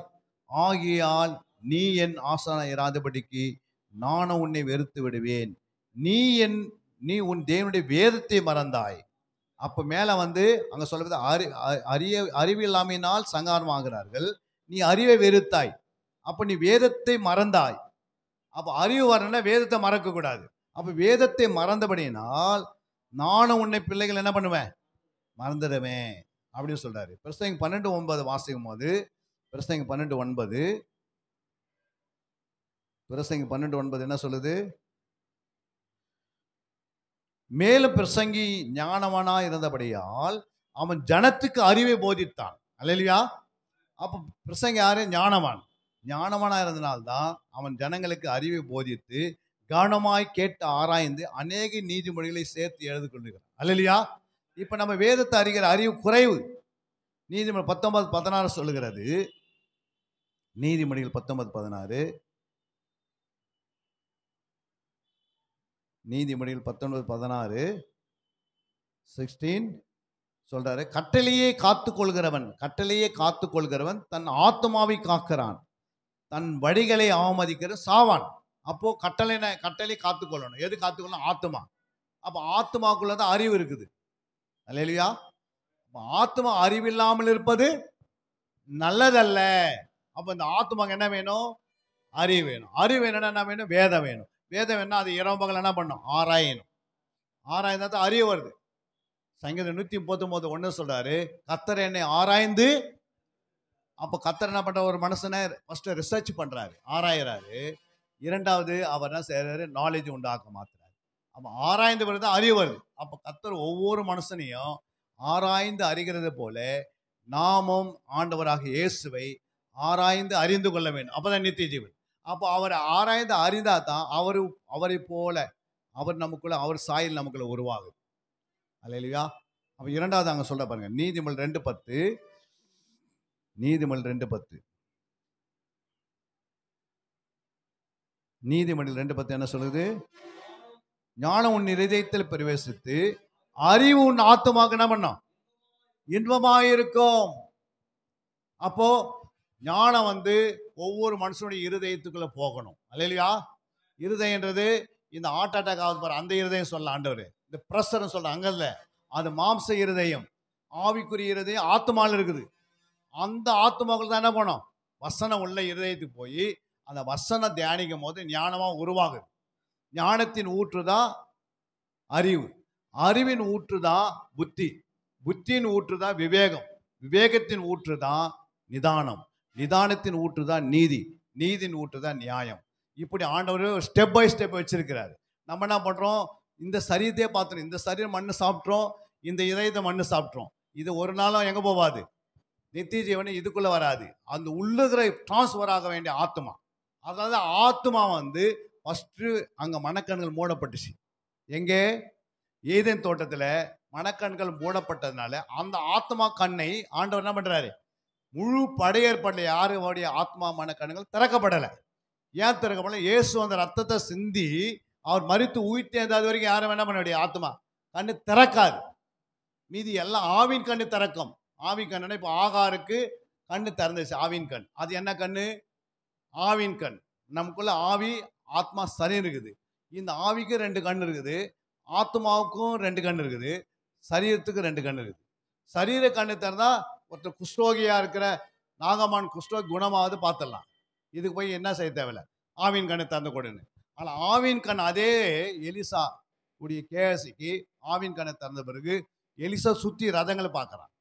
ஆகியால் நீ என் ஆசான இராதபடிக்கு நானும் உன்னை வெறுத்து விடுவேன் நீ என் நீ உன் தேவனுடைய வேதத்தை மறந்தாய் அப்போ மேலே வந்து அங்கே சொல்வது அறி அறிய அறிவில்லாமையினால் சங்காரமாகிறார்கள் நீ அறிவை வெறுத்தாய் அப்போ நீ வேதத்தை மறந்தாய் அப்போ அறிவு வரணும்னா வேதத்தை மறக்கக்கூடாது அப்போ வேதத்தை மறந்தபடினால் நானும் உன்னை பிள்ளைகள் என்ன பண்ணுவேன் மறந்துடுவேன் அப்படின்னு சொல்கிறாரு பிரசங்க பன்னெண்டு ஒன்பது வாசிக்கும் போது பிரசங்க பன்னெண்டு ஒன்பது பிரசங்க பன்னெண்டு ஒன்பது என்ன சொல்லுது மேலும் பிரசங்கி ஞானவனாக இருந்தபடியால் அவன் ஜனத்துக்கு அறிவை போதித்தான் அல்லையா அப்போ பிரசங்க யார் ஞானவான் ஞானவானாக இருந்தனால்தான் அவன் ஜனங்களுக்கு அறிவை போதித்து கவனமாய் கேட்டு ஆராய்ந்து அநேக நீதிமொழிகளை சேர்த்து எழுது கொள்ளுகிறான் அல்லையா இப்போ நம்ம வேதத்தை அறிகிற அறிவு குறைவு நீதிமன்ற பத்தொன்பது பதினாறு சொல்லுகிறது நீதிமொழிகள் பத்தொன்பது பதினாறு நீதிமொழிகள் பத்தொன்பது பதினாறு சிக்ஸ்டீன் சொல்றாரு கட்டளையே காத்து கொள்கிறவன் கட்டளையே காத்து கொள்கிறவன் தன் ஆத்மாவை காக்கிறான் தன் வழிகளை அவமதிக்கிற சாவான் அப்போ கட்டளை கட்டளை காத்து கொள்ளணும் எது காத்துக்கொள்ளணும் ஆத்மா அப்போ ஆத்மாக்குள்ள தான் அறிவு இருக்குது இல்லையா ஆத்மா அறிவில்லாமல் இருப்பது நல்லதல்ல அப்போ இந்த ஆத்மாக்கு என்ன வேணும் அறிவு வேணும் அறிவு வேணும்னா என்ன வேணும் வேதம் வேணும் வேதம் வேணும்னா அது இரவு பகல் என்ன பண்ணும் ஆராயணும் ஆராய்ந்தா தான் அறிவு வருது சங்கீதம் நூற்றி முப்பத்தொம்போது ஒன்று சொல்றாரு கத்தர் என்னை ஆராய்ந்து அப்போ கத்தர் என்ன பண்ணுற ஒரு மனுஷனை ஃபஸ்ட்டு ரிசர்ச் பண்ணுறாரு ஆராயிறாரு இரண்டாவது அவர் என்ன செய்யறாரு நாலேஜ் உண்டாக்க மாத்துறாரு அப்போ ஆராய்ந்து வருது அறிவு வருது அப்போ கத்தர் ஒவ்வொரு மனுஷனையும் ஆராய்ந்து அறிகிறது போல நாமும் ஆண்டவராக இயேசுவை ஆராய்ந்து அறிந்து கொள்ள வேண்டும் அப்பதான் நித்திய ஜீவன் அப்போ அவரை ஆராய்ந்து அறிந்தால் தான் அவர் அவரை போல அவர் நமக்குள்ள அவர் சாயல் நமக்குள்ள உருவாகுது அலையிலையா அப்போ இரண்டாவது அங்கே சொல்ல பாருங்க நீதிமல் ரெண்டு பத்து நீதிமல் ரெண்டு பத்து நீதிமன்றில் ரெண்டு பத்து என்ன சொல்லுது ஞானம் உன் இருதயத்தில் பிரவேசித்து அறிவு உன் ஆத்தமாக என்ன பண்ணும் இன்பமாயிருக்கும் அப்போ ஞானம் வந்து ஒவ்வொரு மனுஷனுடைய இருதயத்துக்குள்ள போகணும் இல்லையா இருதயன்றது இந்த ஹார்ட் அட்டாக் ஆகுது பாரு அந்த இருதயம் சொல்ல ஆண்டவர் இந்த பிரசரம் சொல்கிறாங்க அங்கே இல்லை அது மாம்ச இருதயம் ஆவிக்குரிய இருதயம் ஆத்மாவில் இருக்குது அந்த ஆத்மாக்கள் தான் என்ன பண்ணும் வசனம் உள்ள இருதயத்துக்கு போய் அந்த வசனம் தியானிக்கும் போது ஞானமாக உருவாகுது ஞானத்தின் ஊற்று தான் அறிவு அறிவின் ஊற்று தான் புத்தி புத்தியின் ஊற்று தான் விவேகம் விவேகத்தின் ஊற்று தான் நிதானம் நிதானத்தின் ஊற்று தான் நீதி நீதின் ஊற்று தான் நியாயம் இப்படி ஆண்டவர் ஸ்டெப் பை ஸ்டெப் வச்சிருக்கிறாரு நம்ம என்ன பண்ணுறோம் இந்த சரீரத்தையே பார்த்துடும் இந்த சரீரம் மண்ணு சாப்பிட்றோம் இந்த இதயத்தை மண்ணு சாப்பிட்றோம் இது ஒரு நாளும் எங்கே போவாது நித்திய ஜீவனை இதுக்குள்ளே வராது அந்த உள்ளுகிற டிரான்ஸ்ஃபர் ஆக வேண்டிய ஆத்மா அதாவது ஆத்மா வந்து ஃபஸ்ட்டு அங்கே மணக்கண்கள் மூடப்பட்டுச்சு எங்கே ஏதேன் தோட்டத்தில் மணக்கண்கள் மூடப்பட்டதுனால அந்த ஆத்மா கண்ணை ஆண்டவர் என்ன பண்ணுறாரு முழு படையேற்படல யாருடைய ஆத்மா மனக்கண்கள் திறக்கப்படலை ஏன் திறக்கப்படலை இயேசு அந்த ரத்தத்தை சிந்தி அவர் மறித்து உயிர்த்தேந்தாத வரைக்கும் யாரும் என்ன பண்ண முடியாது ஆத்மா கண்ணு திறக்காது மீதி எல்லாம் ஆவின் கண்ணு திறக்கும் ஆவின் கண்ணுன்னா இப்போ ஆகாருக்கு கண்ணு திறந்துச்சு ஆவின் கண் அது என்ன கண்ணு ஆவின் கண் நமக்குள்ள ஆவி ஆத்மா சரி இருக்குது இந்த ஆவிக்கு ரெண்டு கண் இருக்குது ஆத்மாவுக்கும் ரெண்டு கண் இருக்குது சரீரத்துக்கு ரெண்டு கண் இருக்குது சரீர கண்ணு திறந்தா ஒருத்தர் குஷ்டோகியாக இருக்கிற நாகமான் குஷ்டோகி குணமாவது பார்த்துடலாம் இதுக்கு போய் என்ன செய்ய தேவையில்ல ஆவின் கண்ணு திறந்து கொடுன்னு ஆனால் ஆவின் கண் அதே எலிசா உடைய கேஎஸ்சிக்கு ஆவின் கண்ணை திறந்த பிறகு எலிசா சுற்றி ரதங்களை பார்க்குறான்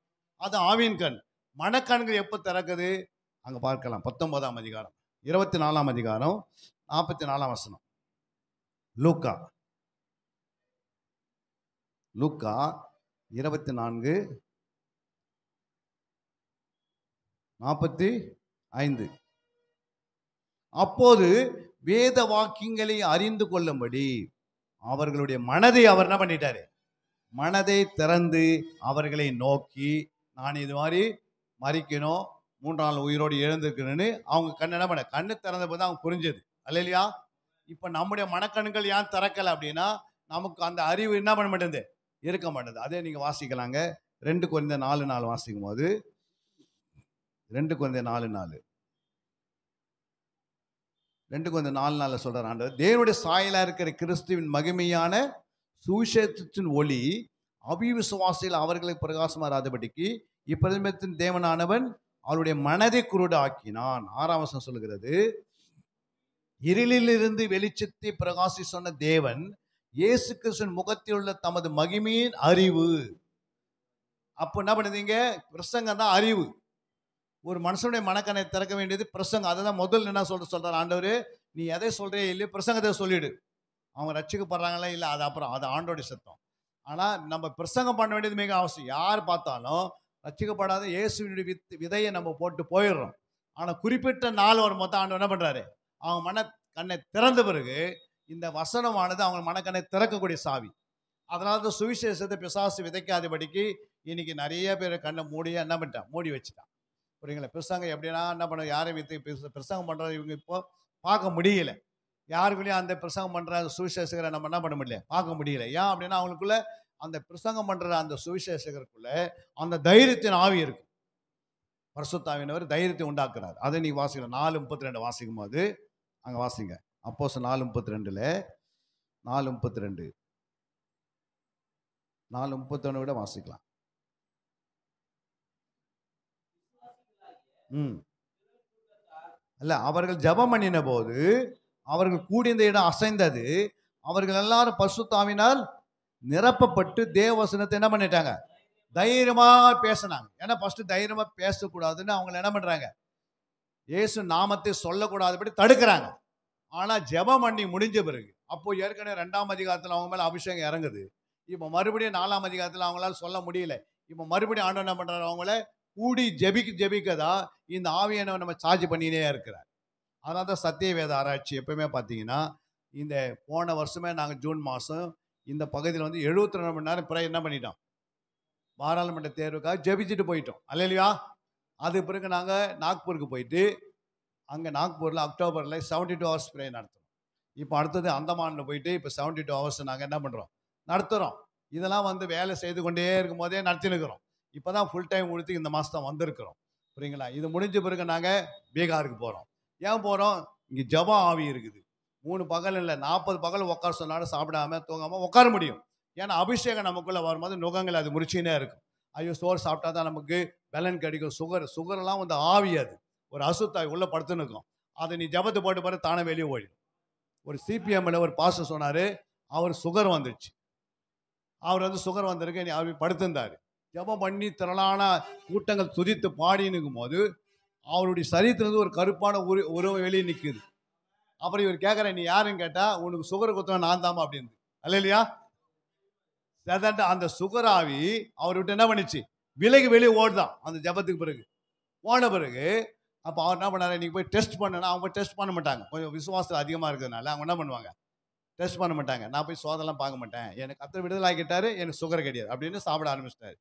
அது ஆவின் கண் மனக்கண்கள் எப்போ திறக்குது அங்கே பார்க்கலாம் பத்தொன்பதாம் அதிகாரம் இருபத்தி நாலாம் அதிகாரம் நாற்பத்தி நாலாம் வசனம் லூக்கா லூக்கா இருபத்தி நான்கு நாற்பத்தி ஐந்து அப்போது வேத வாக்கியங்களை அறிந்து கொள்ளும்படி அவர்களுடைய மனதை அவர் என்ன பண்ணிட்டாரு மனதை திறந்து அவர்களை நோக்கி நான் இது மாதிரி மறிக்கணும் மூன்றாம் நாள் உயிரோடு எழுந்திருக்கணும்னு அவங்க கண் என்ன பண்ண கண்ணு திறந்த போது அவங்க புரிஞ்சது இல்லையா இப்போ நம்முடைய மனக்கண்கள் ஏன் திறக்கல அப்படின்னா நமக்கு அந்த அறிவு என்ன பண்ண மாட்டேங்குது இருக்க மாட்டேது அதே நீங்கள் வாசிக்கலாங்க ரெண்டு குறைந்த நாலு நாள் வாசிக்கும் போது ரெண்டு குறைந்த நாலு நாலு ரெண்டுக்கும் வந்து நாலு நாளில் சொல்கிற ஆண்டவர் தேவனுடைய சாயலாக இருக்கிற கிறிஸ்துவின் மகிமையான சுவிசேஷத்தின் ஒளி அவிவிசுவாசியில் அவர்களுக்கு இராதபடிக்கு இப்பிரதிமத்தின் தேவனானவன் அவருடைய மனதை குருடு ஆக்கினான் ஆறாம் சொல்கிறது இருளிலிருந்து வெளிச்சத்தை பிரகாசி சொன்ன தேவன் இயேசு கிறிஸ்துவின் முகத்தில் உள்ள தமது மகிமையின் அறிவு அப்போ என்ன பண்ணுறீங்க பிரசங்கம் தான் அறிவு ஒரு மனுஷனுடைய மனக்கண்ணை திறக்க வேண்டியது பிரசங்கம் அதை தான் முதல் என்ன சொல்ற சொல்கிறார் ஆண்டவர் நீ எதை சொல்கிறே இல்லையே பிரசங்கத்தை சொல்லிடு அவங்க ரட்சிக்கப்படுறாங்களா இல்லை அது அப்புறம் அது ஆண்டோடைய சத்தம் ஆனால் நம்ம பிரசங்கம் பண்ண வேண்டியது மிக அவசியம் யார் பார்த்தாலும் ரச்சிக்கப்படாத இயேசுவினுடைய வித் விதையை நம்ம போட்டு போயிடுறோம் ஆனால் குறிப்பிட்ட நாள் ஒரு மொத்தம் ஆண்டு என்ன பண்ணுறாரு அவங்க மன கண்ணை திறந்த பிறகு இந்த வசனமானது அவங்க மனக்கண்ணை திறக்கக்கூடிய சாவி அதனால தான் சுவிசேஷத்தை பிசாசு விதைக்காதபடிக்கு இன்னைக்கு நிறைய பேர் கண்ணை மூடியாக என்ன பண்ணிட்டான் மூடி வச்சுட்டான் புரியுங்களா பிரசங்கம் எப்படின்னா என்ன பண்ண யாரையும் வித்து பிரசங்கம் பண்ணுறது இவங்க இப்போ பார்க்க முடியல யாருக்குள்ளேயும் அந்த பிரசங்கம் பண்ணுற சுவிசேஷகரை நம்ம என்ன பண்ண முடியல பார்க்க முடியல ஏன் அப்படின்னா அவங்களுக்குள்ள அந்த பிரசங்கம் பண்ணுற அந்த சுவிசேஷகருக்குள்ள அந்த தைரியத்தின் ஆவி இருக்கும் பரசுத்தாவினவர் தைரியத்தை உண்டாக்குறார் அதை நீ வாசிக்கல நாலு முப்பத்தி ரெண்டு வாசிக்கும் போது அங்கே வாசிங்க அப்போஸ் நாலு முப்பத்தி ரெண்டில் நாலு முப்பத்தி ரெண்டு நாலு முப்பத்தொன்று விட வாசிக்கலாம் அல்ல அவர்கள் ஜபம் பண்ணின போது அவர்கள் கூடிய இடம் அசைந்தது அவர்கள் எல்லாரும் பசுத்தாவினால் நிரப்பப்பட்டு தேவசனத்தை என்ன பண்ணிட்டாங்க தைரியமாக பேசினாங்க ஏன்னா ஃபஸ்ட்டு தைரியமாக பேசக்கூடாதுன்னு அவங்களை என்ன பண்ணுறாங்க ஏசு நாமத்தை சொல்லக்கூடாதபடி தடுக்கிறாங்க ஆனால் ஜெபம் பண்ணி முடிஞ்ச பிறகு அப்போது ஏற்கனவே ரெண்டாம் அதிகாரத்தில் அவங்க மேலே அபிஷேகம் இறங்குது இப்போ மறுபடியும் நாலாம் அதிகாரத்தில் அவங்களால சொல்ல முடியல இப்போ மறுபடியும் ஆண்டவர் என்ன பண்ணுறாரு அவங்கள கூடி ஜெபிக்க ஜெபிக்க தான் இந்த ஆவியனை நம்ம சார்ஜ் பண்ணினே இருக்கிறார் அதனால தான் சத்திய வேத ஆராய்ச்சி எப்பவுமே பார்த்தீங்கன்னா இந்த போன வருஷமே நாங்கள் ஜூன் மாதம் இந்த பகுதியில் வந்து எழுபத்தி ரெண்டு மணி நேரம் பிறகு என்ன பண்ணிட்டோம் பாராளுமன்ற தேர்வுக்காக ஜபிச்சுட்டு போயிட்டோம் அல்லையா அது பிறகு நாங்கள் நாக்பூருக்கு போயிட்டு அங்கே நாக்பூரில் அக்டோபரில் செவன்டி டூ ஹவர்ஸ் ப்ரே நடத்துகிறோம் இப்போ அடுத்தது அந்தமானில் போயிட்டு இப்போ செவன்டி டூ ஹவர்ஸ் நாங்கள் என்ன பண்ணுறோம் நடத்துகிறோம் இதெல்லாம் வந்து வேலை செய்து கொண்டே இருக்கும் போதே நடத்தினுக்கிறோம் இப்போ தான் ஃபுல் டைம் கொடுத்து இந்த மாதம் வந்திருக்கிறோம் புரியுங்களா இது முடிஞ்ச பிறகு நாங்கள் பீகாருக்கு போகிறோம் ஏன் போகிறோம் இங்கே ஜபா ஆவி இருக்குது மூணு பகல் இல்லை நாற்பது பகல் உட்கார சொன்னாலும் சாப்பிடாம தூங்காமல் உட்கார முடியும் ஏன்னா அபிஷேகம் நமக்குள்ளே வரும்போது நுகங்கள் அது முறிச்சினே இருக்கும் ஐயோ சோறு சாப்பிட்டா தான் நமக்கு பலன் கிடைக்கும் சுகர் சுகர்லாம் வந்து ஆவி அது ஒரு அசுத்தாய் உள்ளே படுத்துன்னு இருக்கும் அதை நீ ஜபத்து போட்டு பாரு தானே வெளியே ஓடிடும் ஒரு சிபிஎம்ல ஒரு பாஸ்டர் சொன்னார் அவர் சுகர் வந்துச்சு அவர் வந்து சுகர் வந்திருக்கு நீ அவர் படுத்திருந்தார் ஜபம் பண்ணி திரளான கூட்டங்கள் துதித்து பாடினுக்கும் போது அவருடைய சரீரத்துலேருந்து ஒரு கருப்பான உரு உறவு வெளியே நிற்குது அப்புறம் இவர் கேட்குற நீ யாருன்னு கேட்டால் உனக்கு சுகர் குத்தம் நான் தாமா அப்படின்னு அல்ல இல்லையா செதண்ட அந்த சுகராவி அவர் விட்டு என்ன பண்ணிச்சு விலகி வெளியே ஓடுதான் அந்த ஜபத்துக்கு பிறகு ஓன பிறகு அப்போ அவர் என்ன பண்ணார் நீங்கள் போய் டெஸ்ட் பண்ணனா அவங்க டெஸ்ட் பண்ண மாட்டாங்க கொஞ்சம் விசுவாசம் அதிகமாக இருக்கிறதுனால அவங்க என்ன பண்ணுவாங்க டெஸ்ட் பண்ண மாட்டாங்க நான் போய் சோதனைலாம் பார்க்க மாட்டேன் எனக்கு அத்தனை விடுதலாகிட்டார் எனக்கு சுகர் கிடையாது அப்படின்னு சாப்பிட ஆரம்பிச்சிட்டாரு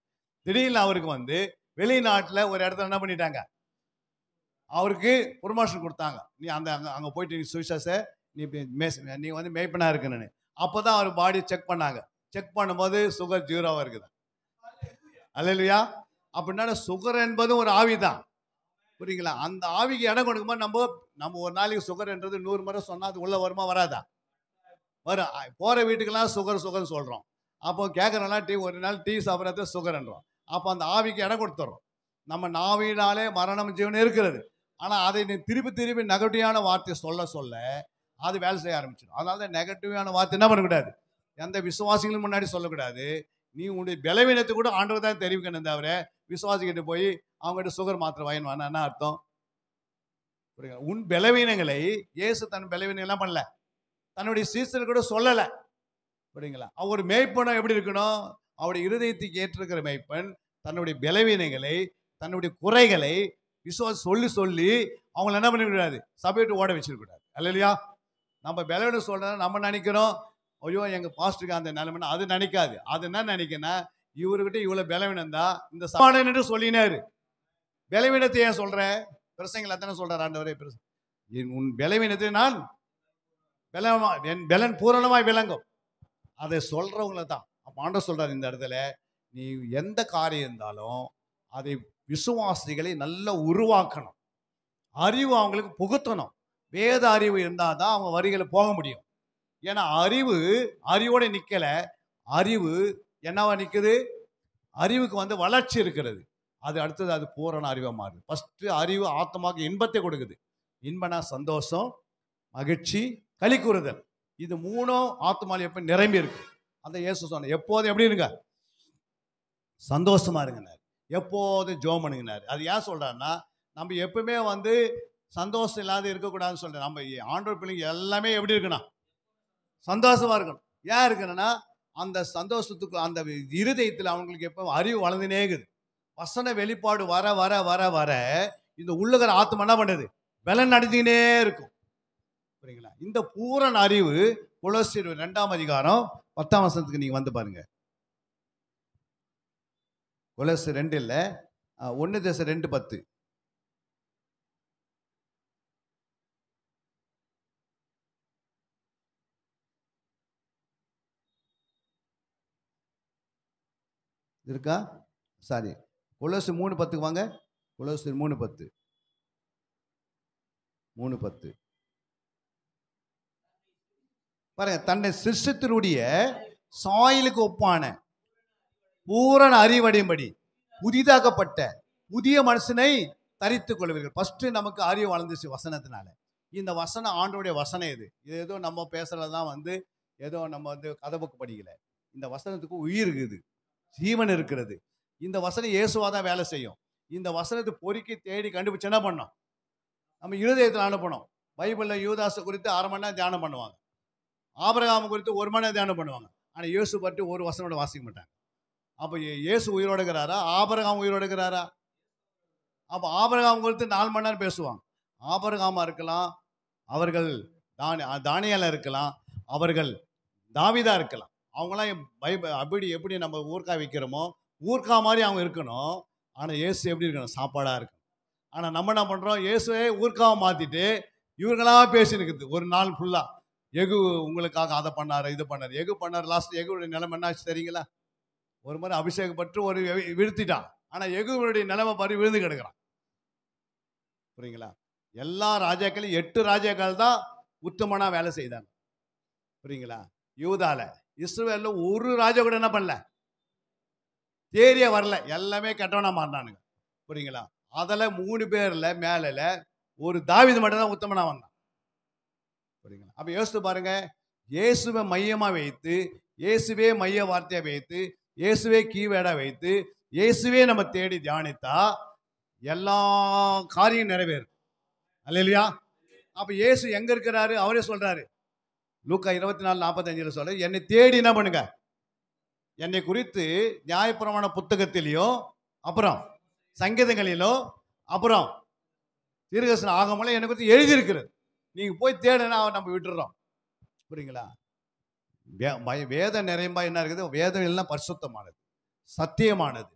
திடீர்னு அவருக்கு வந்து வெளிநாட்டில் ஒரு இடத்துல என்ன பண்ணிட்டாங்க அவருக்கு ப்ரொமோஷன் கொடுத்தாங்க நீ அந்த அங்கே அங்கே போயிட்டு நீ சுவிசாஸை நீ மேஸ் நீ வந்து மேய்ப்பனாக இருக்கணும்னு அப்போ தான் அவர் பாடி செக் பண்ணாங்க செக் பண்ணும்போது சுகர் ஜீரோவாக இருக்குது அல்ல இல்லையா அப்படின்னா சுகர் என்பதும் ஒரு ஆவி தான் புரியுங்களா அந்த ஆவிக்கு இடம் கொடுக்கும்போது நம்ம நம்ம ஒரு நாளைக்கு என்றது நூறு முறை சொன்னால் அது உள்ளே வருமா வராதா வரும் போகிற வீட்டுக்கெல்லாம் சுகர் சுகர்னு சொல்கிறோம் அப்போ கேட்குறோம்னா டீ ஒரு நாள் டீ சாப்பிட்றது சுகர்ன்றோம் அப்போ அந்த ஆவிக்கு இடம் கொடுத்துட்றோம் நம்ம நாவினாலே மரணம் ஜீவன் இருக்கிறது ஆனால் அதை நீ திருப்பி திருப்பி நெகட்டிவான வார்த்தையை சொல்ல சொல்ல அது வேலை செய்ய ஆரம்பிச்சிடும் அதனால தான் நெகட்டிவான வார்த்தை என்ன பண்ணக்கூடாது எந்த விசுவாசிகளும் முன்னாடி சொல்லக்கூடாது நீ உன்னுடைய பலவீனத்தை கூட ஆண்டவர் தான் தெரிவிக்கணும் தவிர விசுவாசிக்கிட்டு போய் அவங்ககிட்ட சுகர் மாத்திரை வாங்கி என்ன அர்த்தம் புரியுங்களா உன் பலவீனங்களை இயேசு தன் பலவீனங்கள்லாம் பண்ணல தன்னுடைய சீசன் கூட சொல்லலை புரியுங்களா அவர் மேய்ப்பனம் எப்படி இருக்கணும் அவருடைய இருதயத்துக்கு ஏற்றிருக்கிற மேய்ப்பன் தன்னுடைய பலவீனங்களை தன்னுடைய குறைகளை விசுவாசம் சொல்லி சொல்லி அவங்கள என்ன பண்ணிக்கூடாது சபையிட்டு ஓட வச்சிருக்கூடாது இல்லையா நம்ம பலவீனம் சொல்கிறத நம்ம நினைக்கிறோம் ஐயோ எங்கள் பாஸ்டருக்கு அந்த நிலைமை அது நினைக்காது அது என்ன நினைக்கணும் இவர்கிட்ட இவ்வளோ பலவீனம் தான் இந்த சமானன்னு சொல்லினாரு பலவீனத்தை ஏன் சொல்கிறேன் பிரசங்களை தானே சொல்கிறார் ஆண்டவரே பிரச என் உன் பலவீனத்தை நான் பலமா என் பலன் பூரணமாய் விளங்கும் அதை சொல்கிறவங்கள தான் அப்போ ஆண்டவர் சொல்கிறார் இந்த இடத்துல நீ எந்த காரியம் இருந்தாலும் அதை விசுவாசிகளை நல்லா உருவாக்கணும் அறிவு அவங்களுக்கு புகுத்தணும் வேத அறிவு இருந்தால் தான் அவங்க வரிகளை போக முடியும் ஏன்னா அறிவு அறிவோடு நிற்கலை அறிவு என்னவா நிற்குது அறிவுக்கு வந்து வளர்ச்சி இருக்கிறது அது அடுத்தது அது பூரண அறிவாக மாறுது ஃபஸ்ட்டு அறிவு ஆத்தமாக இன்பத்தை கொடுக்குது இன்பனா சந்தோஷம் மகிழ்ச்சி கலிக்குறுதல் இது மூணும் ஆத்மாவில் எப்போ நிரம்பி இருக்கு அந்த இயேசு சொன்ன எப்போதும் எப்படி இருங்க சந்தோஷமாக இருங்கினார் எப்போதும் ஜோம் பண்ணுங்கினார் அது ஏன் சொல்கிறாருன்னா நம்ம எப்பவுமே வந்து சந்தோஷம் இல்லாத இருக்கக்கூடாதுன்னு சொல்கிறேன் நம்ம ஆண்டோர் பிள்ளைங்க எல்லாமே எப்படி இருக்கணும் சந்தோஷமாக இருக்கணும் ஏன் இருக்கணும்னா அந்த சந்தோஷத்துக்கு அந்த இருதயத்தில் அவங்களுக்கு எப்போ அறிவு வளர்ந்துனேங்குது வசன வெளிப்பாடு வர வர வர வர இந்த உள்ளுகிற ஆத்மா என்ன பண்ணுது பலன் அடைஞ்சிக்கினே இருக்கும் புரியுங்களா இந்த பூரண அறிவு குலசீர் ரெண்டாம் அதிகாரம் பத்தாம் வசனத்துக்கு நீங்கள் வந்து பாருங்கள் கொலசு ரெண்டு இல்லை ஒன்று திசை ரெண்டு பத்து இருக்கா சாரி கொலசு மூணு பத்துக்கு வாங்க கொலசு மூணு பத்து மூணு பத்து பாருங்க தன்னை சிருஷ்டத்தினுடைய சாயிலுக்கு ஒப்பான பூரண அறிவடையும்படி புதிதாக்கப்பட்ட புதிய மனுஷனை தரித்துக் கொள்வீர்கள் ஃபஸ்ட்டு நமக்கு அறிவு வளர்ந்துச்சு வசனத்தினால இந்த வசனம் ஆண்டோடைய வசனம் இது இது ஏதோ நம்ம பேசுகிறது தான் வந்து ஏதோ நம்ம வந்து கதை புக்கு படிக்கல இந்த வசனத்துக்கு உயிர் இருக்குது ஜீவன் இருக்கிறது இந்த வசனம் இயேசுவாக தான் வேலை செய்யும் இந்த வசனத்தை பொறுக்கி தேடி கண்டுபிடிச்சு என்ன பண்ணோம் நம்ம இருதயத்தில் அனுப்பணும் பைபிளில் யூதாசை குறித்து அரை மணி நேரம் தியானம் பண்ணுவாங்க ஆபரகாம குறித்து ஒரு மணி நேரம் தியானம் பண்ணுவாங்க ஆனால் இயேசு பற்றி ஒரு வசனோட வாசிக்க மாட்டாங்க அப்போ இயேசு உயிரோடுகிறாரா ஆபரகாம் உயிரோடுகிறாரா அப்போ ஆபரகாம் குறித்து நாலு மணி நேரம் பேசுவாங்க ஆபரகாமா இருக்கலாம் அவர்கள் தானி தானியால இருக்கலாம் அவர்கள் தாவிதா இருக்கலாம் அவங்களாம் பைபிள் அப்படி எப்படி நம்ம ஊர்க்கா வைக்கிறோமோ ஊர்க்கா மாதிரி அவங்க இருக்கணும் ஆனால் இயேசு எப்படி இருக்கணும் சாப்பாடாக இருக்கணும் ஆனால் நம்ம என்ன பண்ணுறோம் இயேசுவே ஊர்க்காவை மாற்றிட்டு இவர்களாக பேசினுக்குது ஒரு நாள் ஃபுல்லாக எகு உங்களுக்காக அதை பண்ணார் இது பண்ணார் எகு பண்ணார் லாஸ்ட் எகு நிலைமை என்ன தெரியுங்களா ஒரு முறை அபிஷேகம் பற்று ஒரு வீழ்த்திட்டான் ஆனால் எகுவனுடைய நிலைமை பாரு விழுந்து கிடக்கிறான் புரியுங்களா எல்லா ராஜாக்களையும் எட்டு ராஜாக்கள் தான் உத்தமனாக வேலை செய்தாங்க புரியுங்களா யூதால இஸ்ரேலில் ஒரு ராஜா கூட என்ன பண்ணல தேரிய வரல எல்லாமே கெட்டவனா மாறினானுங்க புரியுங்களா அதில் மூணு பேரில் மேலில் ஒரு தாவிது மட்டும்தான் உத்தமனாக வந்தான் புரியுங்களா அப்போ யோசித்து பாருங்கள் இயேசுவை மையமாக வைத்து இயேசுவே மைய வார்த்தையை வைத்து இயேசுவே கீவேடாக வைத்து இயேசுவே நம்ம தேடி தியானித்தா எல்லா காரியம் நிறைவேறும் அல்ல இல்லையா அப்போ இயேசு எங்கே இருக்கிறாரு அவரே சொல்கிறாரு லூக்கா இருபத்தி நாலு நாற்பத்தஞ்சில் சொல்ல என்னை தேடி என்ன பண்ணுங்க என்னை குறித்து நியாயப்பிரமான புத்தகத்திலையோ அப்புறம் சங்கீதங்களிலோ அப்புறம் தீர்கசன ஆகமலை என்னை குறித்து எழுதியிருக்கிறது நீங்கள் போய் தேடுனா நம்ம விட்டுடுறோம் புரியுங்களா வே வேதம் நிறையம்பா என்ன இருக்குது வேதம் எல்லாம் பரிசுத்தமானது சத்தியமானது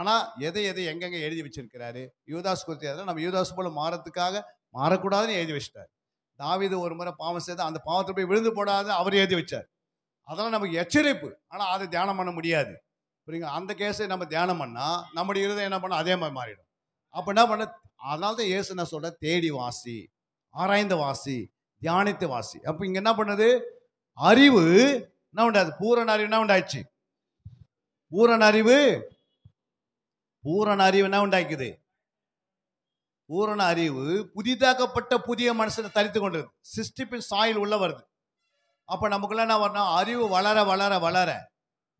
ஆனால் எதை எதை எங்கெங்கே எழுதி வச்சிருக்கிறாரு யூதாஸ் குறித்து அதில் நம்ம யூதாஸ் போல மாறத்துக்காக மாறக்கூடாதுன்னு எழுதி வச்சிட்டார் தாவிது ஒரு முறை பாவம் செய்து அந்த பாவத்தை போய் விழுந்து போடாது அவர் எழுதி வச்சார் அதெல்லாம் நமக்கு எச்சரிப்பு ஆனால் அதை தியானம் பண்ண முடியாது புரியுங்க அந்த கேஸை நம்ம தியானம் பண்ணால் நம்முடைய இருதயம் என்ன பண்ண அதே மாதிரி மாறிடும் அப்போ என்ன பண்ண அதனால தான் ஏசு நான் சொல்கிறேன் தேடி வாசி ஆராய்ந்த வாசி தியானித்து வாசி அப்போ இங்கே என்ன பண்ணுது அறிவு என்ன உண்டாது பூரண அறிவு என்ன உண்டாச்சு பூரண அறிவு பூரண அறிவு என்ன உண்டாக்குது பூரண அறிவு புதிதாக்கப்பட்ட புதிய மனுஷனை தரித்து கொண்டு சிஸ்டிப்பின் சாயில் உள்ள வருது அப்போ நமக்குள்ள என்ன வரணும் அறிவு வளர வளர வளர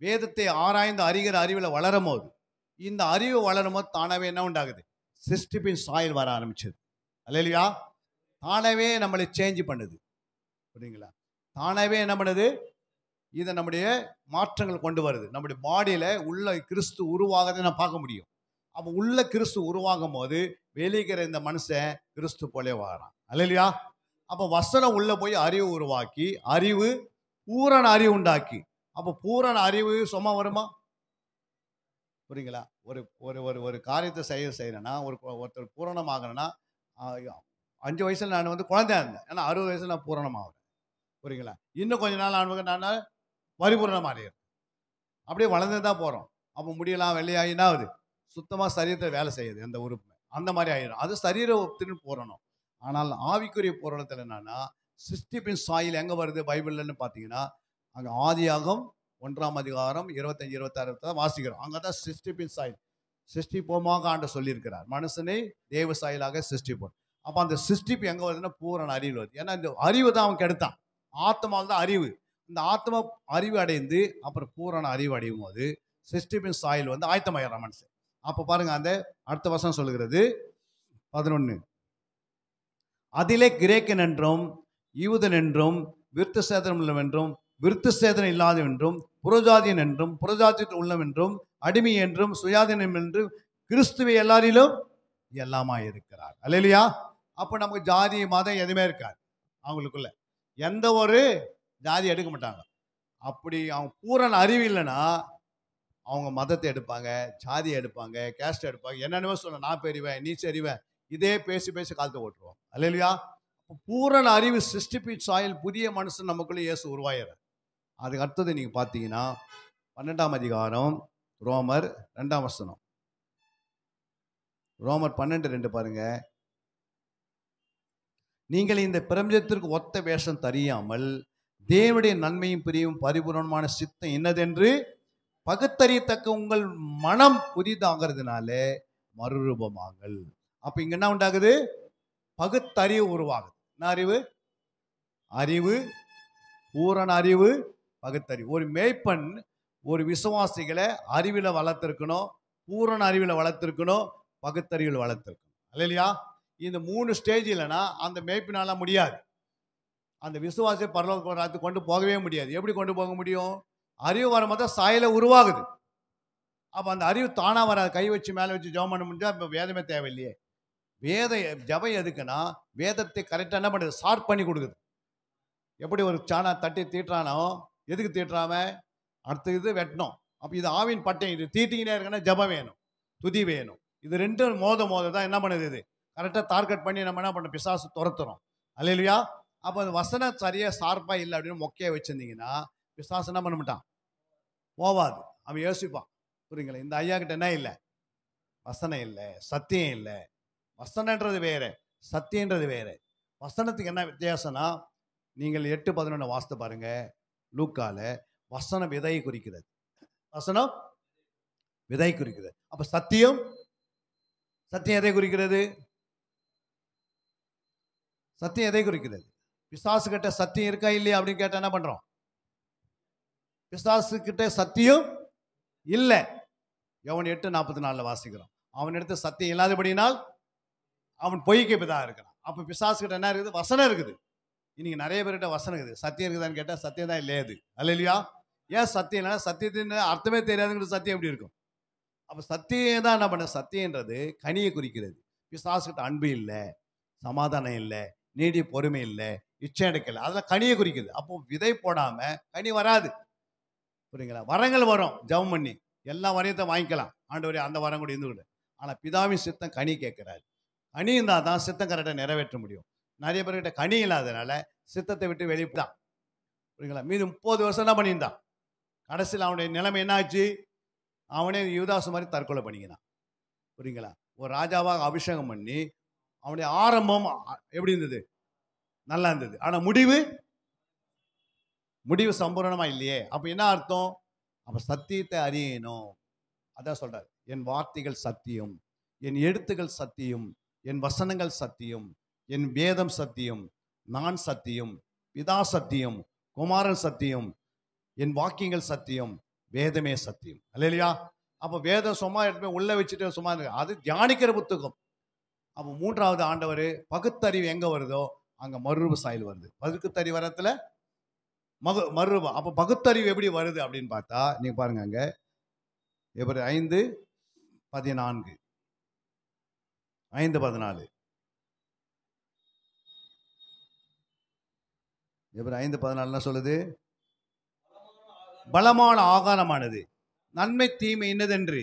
வேதத்தை ஆராய்ந்து அறிகிற அறிவில் வளரும் போது இந்த அறிவு வளரும் போது தானாகவே என்ன உண்டாகுது சிஸ்டிப்பின் சாயில் வர ஆரம்பிச்சது இல்லையா தானாகவே நம்மளை சேஞ்ச் பண்ணுது புரியுங்களா தானாகவே என்ன பண்ணுது இதை நம்முடைய மாற்றங்கள் கொண்டு வருது நம்முடைய பாடியில் உள்ள கிறிஸ்து உருவாகிறதை நான் பார்க்க முடியும் அப்போ உள்ள கிறிஸ்து உருவாகும் போது வெளிக்கிற இந்த மனுஷன் கிறிஸ்து போலே அல்ல இல்லையா அப்போ வசனம் உள்ளே போய் அறிவு உருவாக்கி அறிவு பூரண அறிவு உண்டாக்கி அப்போ பூரண அறிவு சும்மா வருமா புரியுங்களா ஒரு ஒரு ஒரு ஒரு காரியத்தை செய்ய செய்யணும்னா ஒரு ஒருத்தர் பூரணமாகணும்னா அஞ்சு வயசில் நான் வந்து குழந்தையா இருந்தேன் ஏன்னா அறுபது வயசில் நான் பூரணமாகிறேன் புரியுங்களா இன்னும் கொஞ்ச நாள் ஆனவங்க நான் பரிபூர்ணம் அடையிறோம் அப்படியே வளர்ந்து தான் போகிறோம் அப்போ முடியலாம் வெள்ளையாயினா அது சுத்தமாக சரீரத்தை வேலை செய்யுது அந்த உறுப்பு அந்த மாதிரி ஆயிடும் அது சரீர ஒத்துன்னு போறணும் ஆனால் ஆவிக்குரிய போராட்டத்தில் என்னன்னா சிருஷ்டிப்பின் சாயில் எங்கே வருது பைபிள்லன்னு பார்த்தீங்கன்னா அங்கே ஆதியாகம் ஒன்றாம் அதிகாரம் இருபத்தஞ்சி இருபத்தாறு தான் வாசிக்கிறோம் அங்கே தான் சிருஷ்டிப்பின் சாயில் சிருஷ்டிப்போமாக ஆண்டு சொல்லியிருக்கிறார் மனுஷனை தேவ சாயிலாக சிருஷ்டிப்போம் அப்போ அந்த சிருஷ்டிப்பு எங்கே வருதுன்னா பூரண அறிவு வருது ஏன்னா இந்த அறிவு தான் அவன் கெடுத்தான் ஆத்மாவில் தான் அறிவு இந்த ஆத்மா அறிவு அடைந்து அப்புறம் பூரண அறிவு அடையும் போது சிஸ்டிபின் சாயில் வந்து ஆயத்தமாயிரம் மனசு அப்போ பாருங்க அந்த அடுத்த வருஷம் சொல்லுகிறது பதினொன்று அதிலே கிரேக்கன் என்றும் யூதன் என்றும் விருத்த சேதனம் உள்ளவென்றும் விருத்த சேதனம் இல்லாதவென்றும் புரஜாதியன் என்றும் புரஜாதி உள்ளவென்றும் அடிமை என்றும் சுயாதீனம் என்றும் கிறிஸ்துவை எல்லாரிலும் எல்லாமா இருக்கிறார் அல்ல இல்லையா அப்போ நமக்கு ஜாதி மதம் எதுவுமே இருக்காது அவங்களுக்குள்ள எந்த ஒரு ஜாதி எடுக்க மாட்டாங்க அப்படி அவங்க பூரண அறிவு இல்லைன்னா அவங்க மதத்தை எடுப்பாங்க ஜாதியை எடுப்பாங்க கேஸ்ட் எடுப்பாங்க என்னென்னவோ சொல்ல நான் பெரியவேன் நீ சரிவேன் இதே பேசி பேசி காலத்தை ஓட்டுருவோம் இல்லையா பூரண அறிவு சிருஷ்டிப்பி சாயில் புதிய மனுஷன் நமக்குள்ளே இயேசு உருவாயிரு அதுக்கு அடுத்தது நீங்கள் பார்த்தீங்கன்னா பன்னெண்டாம் அதிகாரம் ரோமர் ரெண்டாம் வசனம் ரோமர் பன்னெண்டு ரெண்டு பாருங்கள் நீங்கள் இந்த பிரபஞ்சத்திற்கு ஒத்த வேஷம் தறியாமல் தேவடைய நன்மையும் பிரியும் பரிபூர்ணமான சித்தம் என்னதென்று பகுத்தறியத்தக்க உங்கள் மனம் புதிதாகிறதுனால மறுரூபமாகல் அப்போ இங்கே என்ன உண்டாகுது பகுத்தறிவு உருவாகுது என்ன அறிவு அறிவு பூரண அறிவு பகுத்தறிவு ஒரு மேய்ப்பன் ஒரு விசுவாசிகளை அறிவில் வளர்த்துருக்கணும் பூரண அறிவில் வளர்த்துருக்கணும் பகுத்தறிவில் வளர்த்துருக்கணும் இல்லையா இந்த மூணு ஸ்டேஜ் இல்லைன்னா அந்த மேய்ப்பினால முடியாது அந்த விசுவாசை பரலோக அது கொண்டு போகவே முடியாது எப்படி கொண்டு போக முடியும் அறிவு வரும்போது சாயில உருவாகுது அப்போ அந்த அறிவு தானாக வராது கை வச்சு மேலே வச்சு ஜெபம் பண்ண முடிஞ்சால் இப்போ வேதமே தேவையில்லையே வேத ஜபம் எதுக்குன்னா வேதத்தை கரெக்டாக என்ன பண்ணுது ஷார்ட் பண்ணி கொடுக்குது எப்படி ஒரு சாணா தட்டி தீட்டுறானோ எதுக்கு தீட்டுறாம அடுத்த இது வெட்டணும் அப்போ இது ஆவின் பட்டை இது தீட்டிங்கனே இருக்குன்னா ஜபம் வேணும் துதி வேணும் இது ரெண்டும் மோத மோத தான் என்ன பண்ணுது இது கரெக்டாக டார்கெட் பண்ணி நம்ம என்ன பண்ணோம் பிசாசு துரத்துறோம் அல்லையா அப்போ அந்த வசனம் சரியாக சார்பாக இல்லை அப்படின்னு மொக்கையாக வச்சுருந்தீங்கன்னா பிசாசு என்ன பண்ண மாட்டான் போவாது அவன் யோசிப்பான் புரியுங்களா இந்த ஐயா கிட்ட என்ன இல்லை வசனம் இல்லை சத்தியம் இல்லை வசனன்றது வேறு சத்தியன்றது வேறு வசனத்துக்கு என்ன வித்தியாசம்னா நீங்கள் எட்டு பதினொன்று வாசித்து பாருங்கள் லூக்கால வசனம் விதை குறிக்கிறது வசனம் விதை குறிக்கிறது அப்போ சத்தியம் சத்தியம் எதை குறிக்கிறது சத்தியம் எதை குறிக்கிறது பிசாசு கிட்ட சத்தியம் இருக்கா இல்லையா அப்படின்னு கேட்டா என்ன பண்றோம் பிசாசு கிட்ட சத்தியம் இல்லை எவன் எட்டு நாற்பத்தி நாலுல வாசிக்கிறோம் அவன் எடுத்து சத்தியம் இல்லாதபடினால் அவன் பொய்க்கு இப்பதான் இருக்கிறான் அப்போ பிசாசு கிட்ட என்ன இருக்குது வசனம் இருக்குது இன்னைக்கு நிறைய பேர்கிட்ட வசனம் இருக்குது சத்தியம் இருக்குதான்னு கேட்டால் சத்தியம் தான் இல்லையாது அல்ல இல்லையா ஏன் சத்தியம் இல்லை சத்தியத்தின் அர்த்தமே தெரியாதுங்கிற சத்தியம் எப்படி இருக்கும் அப்போ சத்தியம் தான் என்ன பண்ண சத்தியன்றது கனியை குறிக்கிறது பிசாசுக்கிட்ட அன்பு இல்லை சமாதானம் இல்லை நீடி பொறுமை இல்லை இச்சை எடுக்கல அதெல்லாம் கனியை குறிக்குது அப்போ விதை போடாமல் கனி வராது புரியுங்களா வரங்கள் வரும் ஜவம் பண்ணி எல்லா வரையத்தை வாங்கிக்கலாம் ஆண்டு அந்த வரம் கூட இருந்து ஆனால் பிதாவின் சித்தம் கனி கேட்குறாரு கனி இருந்தால் தான் சித்தம் கரெக்டாக நிறைவேற்ற முடியும் நிறைய பேர்கிட்ட கனி இல்லாததுனால சித்தத்தை விட்டு வெளியிட்டான் புரியுங்களா மீது முப்பது வருஷம் தான் பண்ணியிருந்தான் கடைசியில் அவனுடைய நிலைமை என்னாச்சு அவனே யுவதாசு மாதிரி தற்கொலை பண்ணிக்கினான் புரியுங்களா ஒரு ராஜாவாக அபிஷேகம் பண்ணி அவனுடைய ஆரம்பம் எப்படி இருந்தது நல்லா இருந்தது ஆனால் முடிவு முடிவு சம்பூர்ணமா இல்லையே அப்போ என்ன அர்த்தம் அப்போ சத்தியத்தை அறியணும் அதான் சொல்கிறார் என் வார்த்தைகள் சத்தியம் என் எழுத்துகள் சத்தியம் என் வசனங்கள் சத்தியம் என் வேதம் சத்தியம் நான் சத்தியம் பிதா சத்தியம் குமாரன் சத்தியம் என் வாக்கியங்கள் சத்தியம் வேதமே சத்தியம் இல்லையா அப்போ வேதம் சும்மா எடுத்து உள்ளே வச்சுட்டு சும்மா அது தியானிக்கிற புத்தகம் அப்போ மூன்றாவது ஆண்டவர் பகுத்தறிவு எங்கே வருதோ அங்கே மறுரூப சாயல் வருது பகுத்தறிவு வரத்தில் மகு மறுரூபம் அப்போ பகுத்தறிவு எப்படி வருது அப்படின்னு பார்த்தா நீங்கள் பாருங்க அங்கே எப்படி ஐந்து பதினான்கு ஐந்து பதினாலு எப்படி ஐந்து பதினாலுலாம் சொல்லுது பலமான ஆகாரமானது நன்மை தீமை என்னதென்று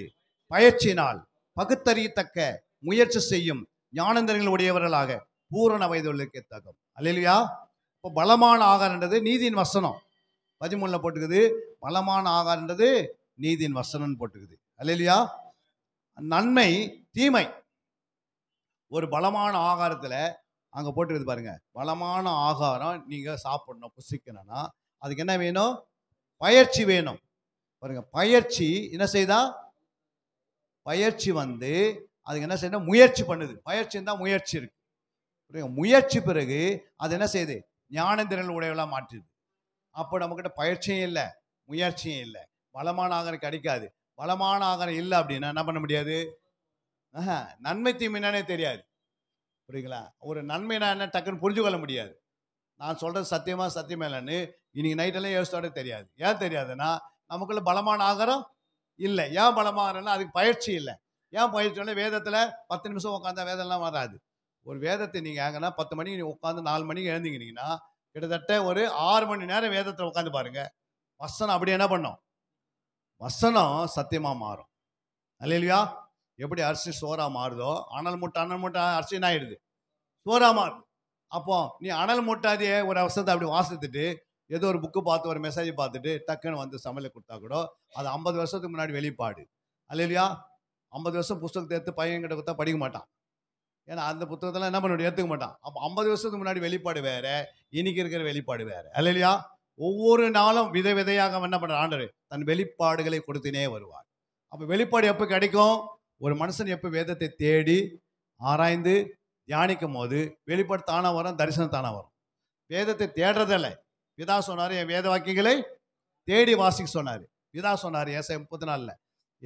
பயிற்சினால் பகுத்தறியத்தக்க முயற்சி செய்யும் ஞானந்தர்கள் உடையவர்களாக பூரண வயதுகளுக்கு தகும் அல்லையா இப்போ பலமான ஆகாரன்றது நீதியின் வசனம் பதிமூணில் போட்டுக்குது பலமான ஆகாரன்றது நீதியின் வசனம்னு போட்டுக்குது அல்லையா நன்மை தீமை ஒரு பலமான ஆகாரத்தில் அங்கே போட்டுக்குது பாருங்க பலமான ஆகாரம் நீங்கள் சாப்பிடணும் புசிக்கணும்னா அதுக்கு என்ன வேணும் பயிற்சி வேணும் பாருங்க பயிற்சி என்ன செய்தா பயிற்சி வந்து அதுக்கு என்ன செய்யணும் முயற்சி பண்ணுது பயிற்சி தான் முயற்சி இருக்கு முயற்சி பிறகு அது என்ன செய்யுது திறன் உடையவெல்லாம் மாற்றிடுது அப்போ நம்மக்கிட்ட பயிற்சியும் இல்லை முயற்சியும் இல்லை பலமான ஆகரம் கிடைக்காது பலமான ஆகரம் இல்லை அப்படின்னா என்ன பண்ண முடியாது நன்மை தீமைனானே தெரியாது புரியுங்களா ஒரு நன்மைனா என்ன டக்குன்னு புரிஞ்சு கொள்ள முடியாது நான் சொல்கிறது சத்தியமாக சத்தியம் இல்லைன்னு இன்னைக்கு நைட்டெல்லாம் யோசித்தோட தெரியாது ஏன் தெரியாதுன்னா நமக்குள்ள பலமான ஆகரம் இல்லை ஏன் பலமாகறன்னா அதுக்கு பயிற்சி இல்லை ஏன் பயிற்சினா வேதத்தில் பத்து நிமிஷம் உட்காந்தா வேதம்லாம் வராது ஒரு வேதத்தை நீங்கள் எங்கன்னா பத்து மணிக்கு நீங்கள் உட்காந்து நாலு மணிக்கு எழுந்திங்கினீங்கன்னா கிட்டத்தட்ட ஒரு ஆறு மணி நேரம் வேதத்தில் உட்காந்து பாருங்கள் வசனம் அப்படி என்ன பண்ணும் வசனம் சத்தியமாக மாறும் இல்லையா எப்படி அரிசி சோறாக மாறுதோ அனல் மூட்டை அனல் மூட்டை என்ன ஆயிடுது சோறாக மாறுது அப்போ நீ அனல் மூட்டாதே ஒரு அவசரத்தை அப்படி வாசித்துட்டு ஏதோ ஒரு புக்கு பார்த்து ஒரு மெசேஜ் பார்த்துட்டு டக்குன்னு வந்து சமையல் கொடுத்தா கூட அது ஐம்பது வருஷத்துக்கு முன்னாடி வெளிப்பாடு அல்லையா ஐம்பது வருஷம் புஸ்தகத்தை எடுத்து பையன் கிட்ட கொடுத்தா படிக்க மாட்டான் ஏன்னா அந்த புத்தகத்தெல்லாம் என்ன பண்ணுவேன் ஏற்றுக்க மாட்டான் அப்போ ஐம்பது வருஷத்துக்கு முன்னாடி வெளிப்பாடு வேறு இன்னைக்கு இருக்கிற வெளிப்பாடு அல்ல இல்லையா ஒவ்வொரு நாளும் விதை விதையாக என்ன பண்ணுற ஆண்டவர் தன் வெளிப்பாடுகளை கொடுத்தினே வருவார் அப்போ வெளிப்பாடு எப்போ கிடைக்கும் ஒரு மனுஷன் எப்போ வேதத்தை தேடி ஆராய்ந்து தியானிக்கும் போது வெளிப்பாடு தானாக வரும் தரிசனம் தானாக வரும் வேதத்தை தேடுறதில்லை விதா சொன்னார் என் வேத வாக்கியங்களை தேடி வாசிக்க சொன்னார் விதா சொன்னார் ஏசை முப்பத்தி நாளில்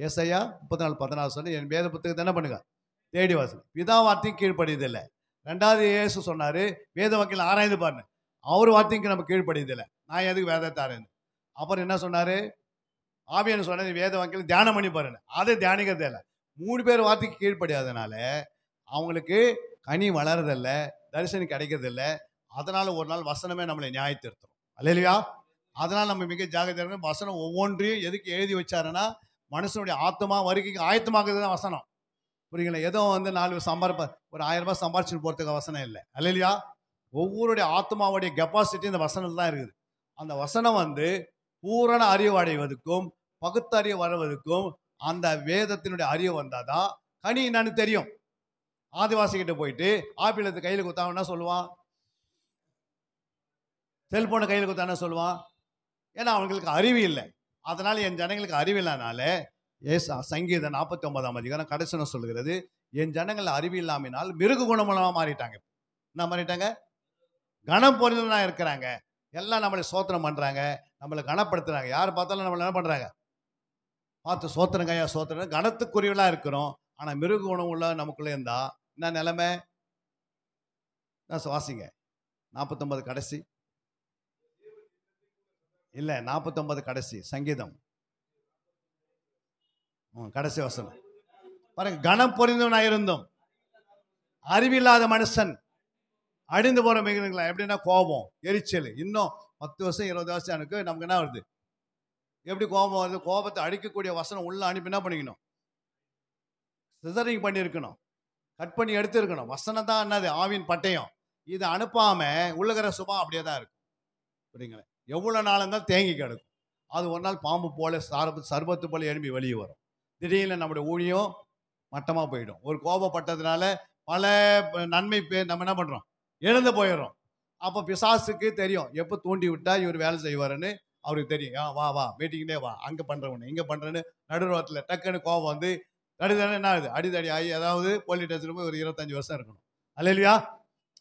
ஏசையா முப்பத்தி நாலு பதினாறு சொல்லி என் வேத புத்தகத்தை என்ன பண்ணுங்க தேடி வாசல் பிதா வார்த்தையும் கீழ்ப்படியதில்லை ரெண்டாவது இயேசு சொன்னார் வேத வாக்கில் ஆராய்ந்து பாருங்க அவர் வார்த்தைக்கு நம்ம கீழ்ப்படியதில்லை நான் எதுக்கு வேதத்தை ஆராய்ந்து அப்புறம் என்ன சொன்னார் ஆவியன்னு சொன்னது வேத வாக்கில் தியானம் பண்ணி பாருங்க அதை தியானிக்கிறது இல்லை மூணு பேர் வார்த்தைக்கு கீழ்படியாதனால அவங்களுக்கு கனி வளரதில்ல தரிசனம் கிடைக்கிறதில்ல அதனால் ஒரு நாள் வசனமே நம்மளை நியாயத்திருத்தரும் அல்லையா அதனால் நம்ம மிக ஜாகிரதையாக வசனம் ஒவ்வொன்றையும் எதுக்கு எழுதி வச்சாருன்னா மனுஷனுடைய ஆத்மா வரைக்கும் ஆயத்தமாக்குறது தான் வசனம் புரியுங்களா எதோ வந்து நாலு சம்பாதிப்ப ஒரு ஆயிரம் ரூபாய் சம்பாரிச்சுட்டு போகிறதுக்கு வசனம் இல்லை அல்லையா ஒவ்வொருடைய ஆத்மாவுடைய கெப்பாசிட்டி இந்த வசனம் தான் இருக்குது அந்த வசனம் வந்து பூரண அறிவு அடைவதற்கும் பகுத்தறிவு வரவதற்கும் அந்த வேதத்தினுடைய அறிவு வந்தால் தான் கனி என்னன்னு தெரியும் ஆதிவாசிக்கிட்ட போயிட்டு ஆப்பிள் எடுத்து கையில் கொடுத்தாங்கன்னா சொல்லுவான் செல்போனை கையில் கொடுத்தானா சொல்லுவான் ஏன்னா அவங்களுக்கு அறிவு இல்லை அதனால் என் ஜனங்களுக்கு அறிவில்லாதனால ஏஸ் சங்கீத நாற்பத்தி ஒன்பதாம் அதிகாரம் கடைசன சொல்கிறது என் ஜனங்கள் அறிவில்லாமினால் மிருக குணமெல்லாம் மாறிட்டாங்க என்ன மாறிட்டாங்க கனம் பொருந்தான் இருக்கிறாங்க எல்லாம் நம்மளை சோத்திரம் பண்ணுறாங்க நம்மளை கனப்படுத்துகிறாங்க யார் பார்த்தாலும் நம்மளை என்ன பண்ணுறாங்க பார்த்து சோத்திரம் கையா சோத்திரம் கனத்துக்குரியவெல்லாம் இருக்கிறோம் ஆனால் மிருக குணம் உள்ள நமக்குள்ளே இருந்தால் என்ன நிலைமை நான் சுவாசிங்க நாற்பத்தொம்பது கடைசி இல்லை நாற்பத்தொம்பது கடைசி சங்கீதம் கடைசி வசனம் பாருங்க கணம் பொறிந்தவனாக இருந்தும் அறிவில்லாத மனுஷன் அழிந்து போகிற மிகுங்களா எப்படின்னா கோபம் எரிச்சல் இன்னும் பத்து வருஷம் இருபது வருஷம் எனக்கு நமக்கு என்ன வருது எப்படி கோபம் வருது கோபத்தை அழிக்கக்கூடிய வசனம் உள்ள அனுப்பி என்ன பண்ணிக்கணும் சிசரிங் பண்ணியிருக்கணும் கட் பண்ணி இருக்கணும் வசனம் தான் என்னது ஆவின் பட்டயம் இதை அனுப்பாமல் உள்ளகிற சுபம் அப்படியே தான் இருக்கும் புரியுங்களேன் எவ்வளோ நாள் இருந்தாலும் தேங்கி கிடக்கும் அது ஒரு நாள் பாம்பு போல சார்பு சர்பத்து போல எலும்பி வெளியே வரும் திடீர்னு நம்முடைய ஊழியம் மட்டமாக போயிடும் ஒரு கோபப்பட்டதுனால பல நன்மை நம்ம என்ன பண்ணுறோம் எழுந்து போயிடுறோம் அப்போ பிசாசுக்கு தெரியும் எப்போ தூண்டி விட்டால் இவர் வேலை செய்வாருன்னு அவருக்கு தெரியும் வா வா மீட்டிங்லேயே வா அங்கே பண்ணுறவனு இங்கே பண்ணுறேன்னு நடுரோத்தில் டக்குன்னு கோபம் வந்து தடுதானே என்ன ஆகுது அடிதடி ஆகி அதாவது போலி டச்சில் போய் ஒரு இருபத்தஞ்சி வருஷம் இருக்கணும் அல்ல இல்லையா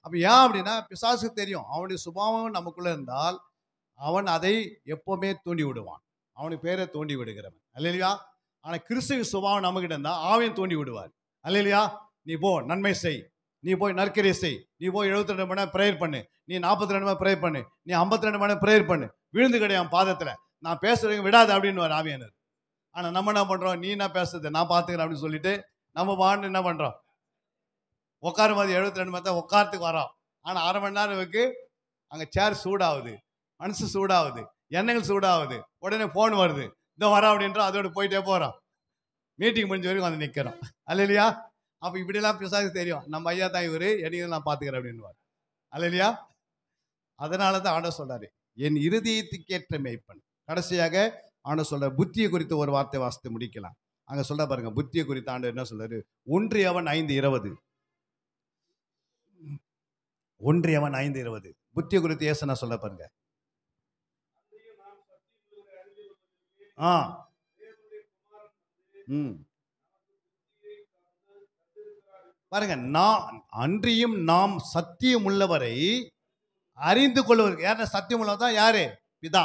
அப்போ ஏன் அப்படின்னா பிசாசுக்கு தெரியும் அவனுடைய சுபாவம் நமக்குள்ளே இருந்தால் அவன் அதை எப்போவுமே தூண்டி விடுவான் அவனுக்கு பேரை தூண்டி விடுகிறவன் அல்லையா ஆனால் கிறிஸ்துவ சுபாவம் நம்மகிட்ட இருந்தால் ஆவையும் தூண்டி விடுவார் அல்லையா நீ போ நன்மை செய் நீ போய் நற்கரை செய் நீ போய் எழுபத்தி ரெண்டு மணி நேரம் ப்ரேயர் பண்ணு நீ நாற்பத்தி ரெண்டு மணி ப்ரேயர் பண்ணு நீ ஐம்பத்தி ரெண்டு மணி ப்ரேயர் பண்ணு விழுந்து கிடையாது பாதத்தில் நான் பேசுறவங்க விடாது அப்படின்னு வர ஆவியனர் ஆனால் நம்ம என்ன பண்ணுறோம் நீ என்ன பேசுறது நான் பார்த்துக்கிறேன் அப்படின்னு சொல்லிட்டு நம்ம வாழ்ந்து என்ன பண்ணுறோம் உட்காரும் போது எழுபத்தி ரெண்டு மணி தான் உட்காரத்துக்கு வரோம் ஆனால் அரை மணி நேரம் இருக்கு அங்கே சேர் சூடாகுது மனசு சூடாகுது எண்ணங்கள் சூடாகுது உடனே ஃபோன் வருது இந்த வர அப்படின்றா அதோட போயிட்டே போகிறோம் மீட்டிங் முடிஞ்ச வரைக்கும் வந்து நிற்கிறோம் அல்ல இல்லையா அப்போ இப்படிலாம் பிசாசு தெரியும் நம்ம ஐயா தான் இவர் என்னைக்கு நான் பார்த்துக்கிறேன் அப்படின்வார் அல்ல இல்லையா அதனால தான் ஆண்டவர் சொல்கிறாரு என் இருதயத்துக்கு ஏற்ற மேய்ப்பன் கடைசியாக ஆண்டவர் சொல்கிற புத்தியை குறித்து ஒரு வார்த்தை வாசித்து முடிக்கலாம் அங்கே சொல்ல பாருங்க புத்தியை குறித்து ஆண்டு என்ன சொல்றாரு அவன் ஐந்து இருபது அவன் ஐந்து இருபது புத்தியை குறித்து ஏசனா சொல்ல பாருங்க ஆ ம் பாருங்க நான் அன்றியும் நாம் சத்தியம் உள்ளவரை அறிந்து கொள்வதற்கு யார சத்தியம் உள்ளவர் தான் யாரு பிதா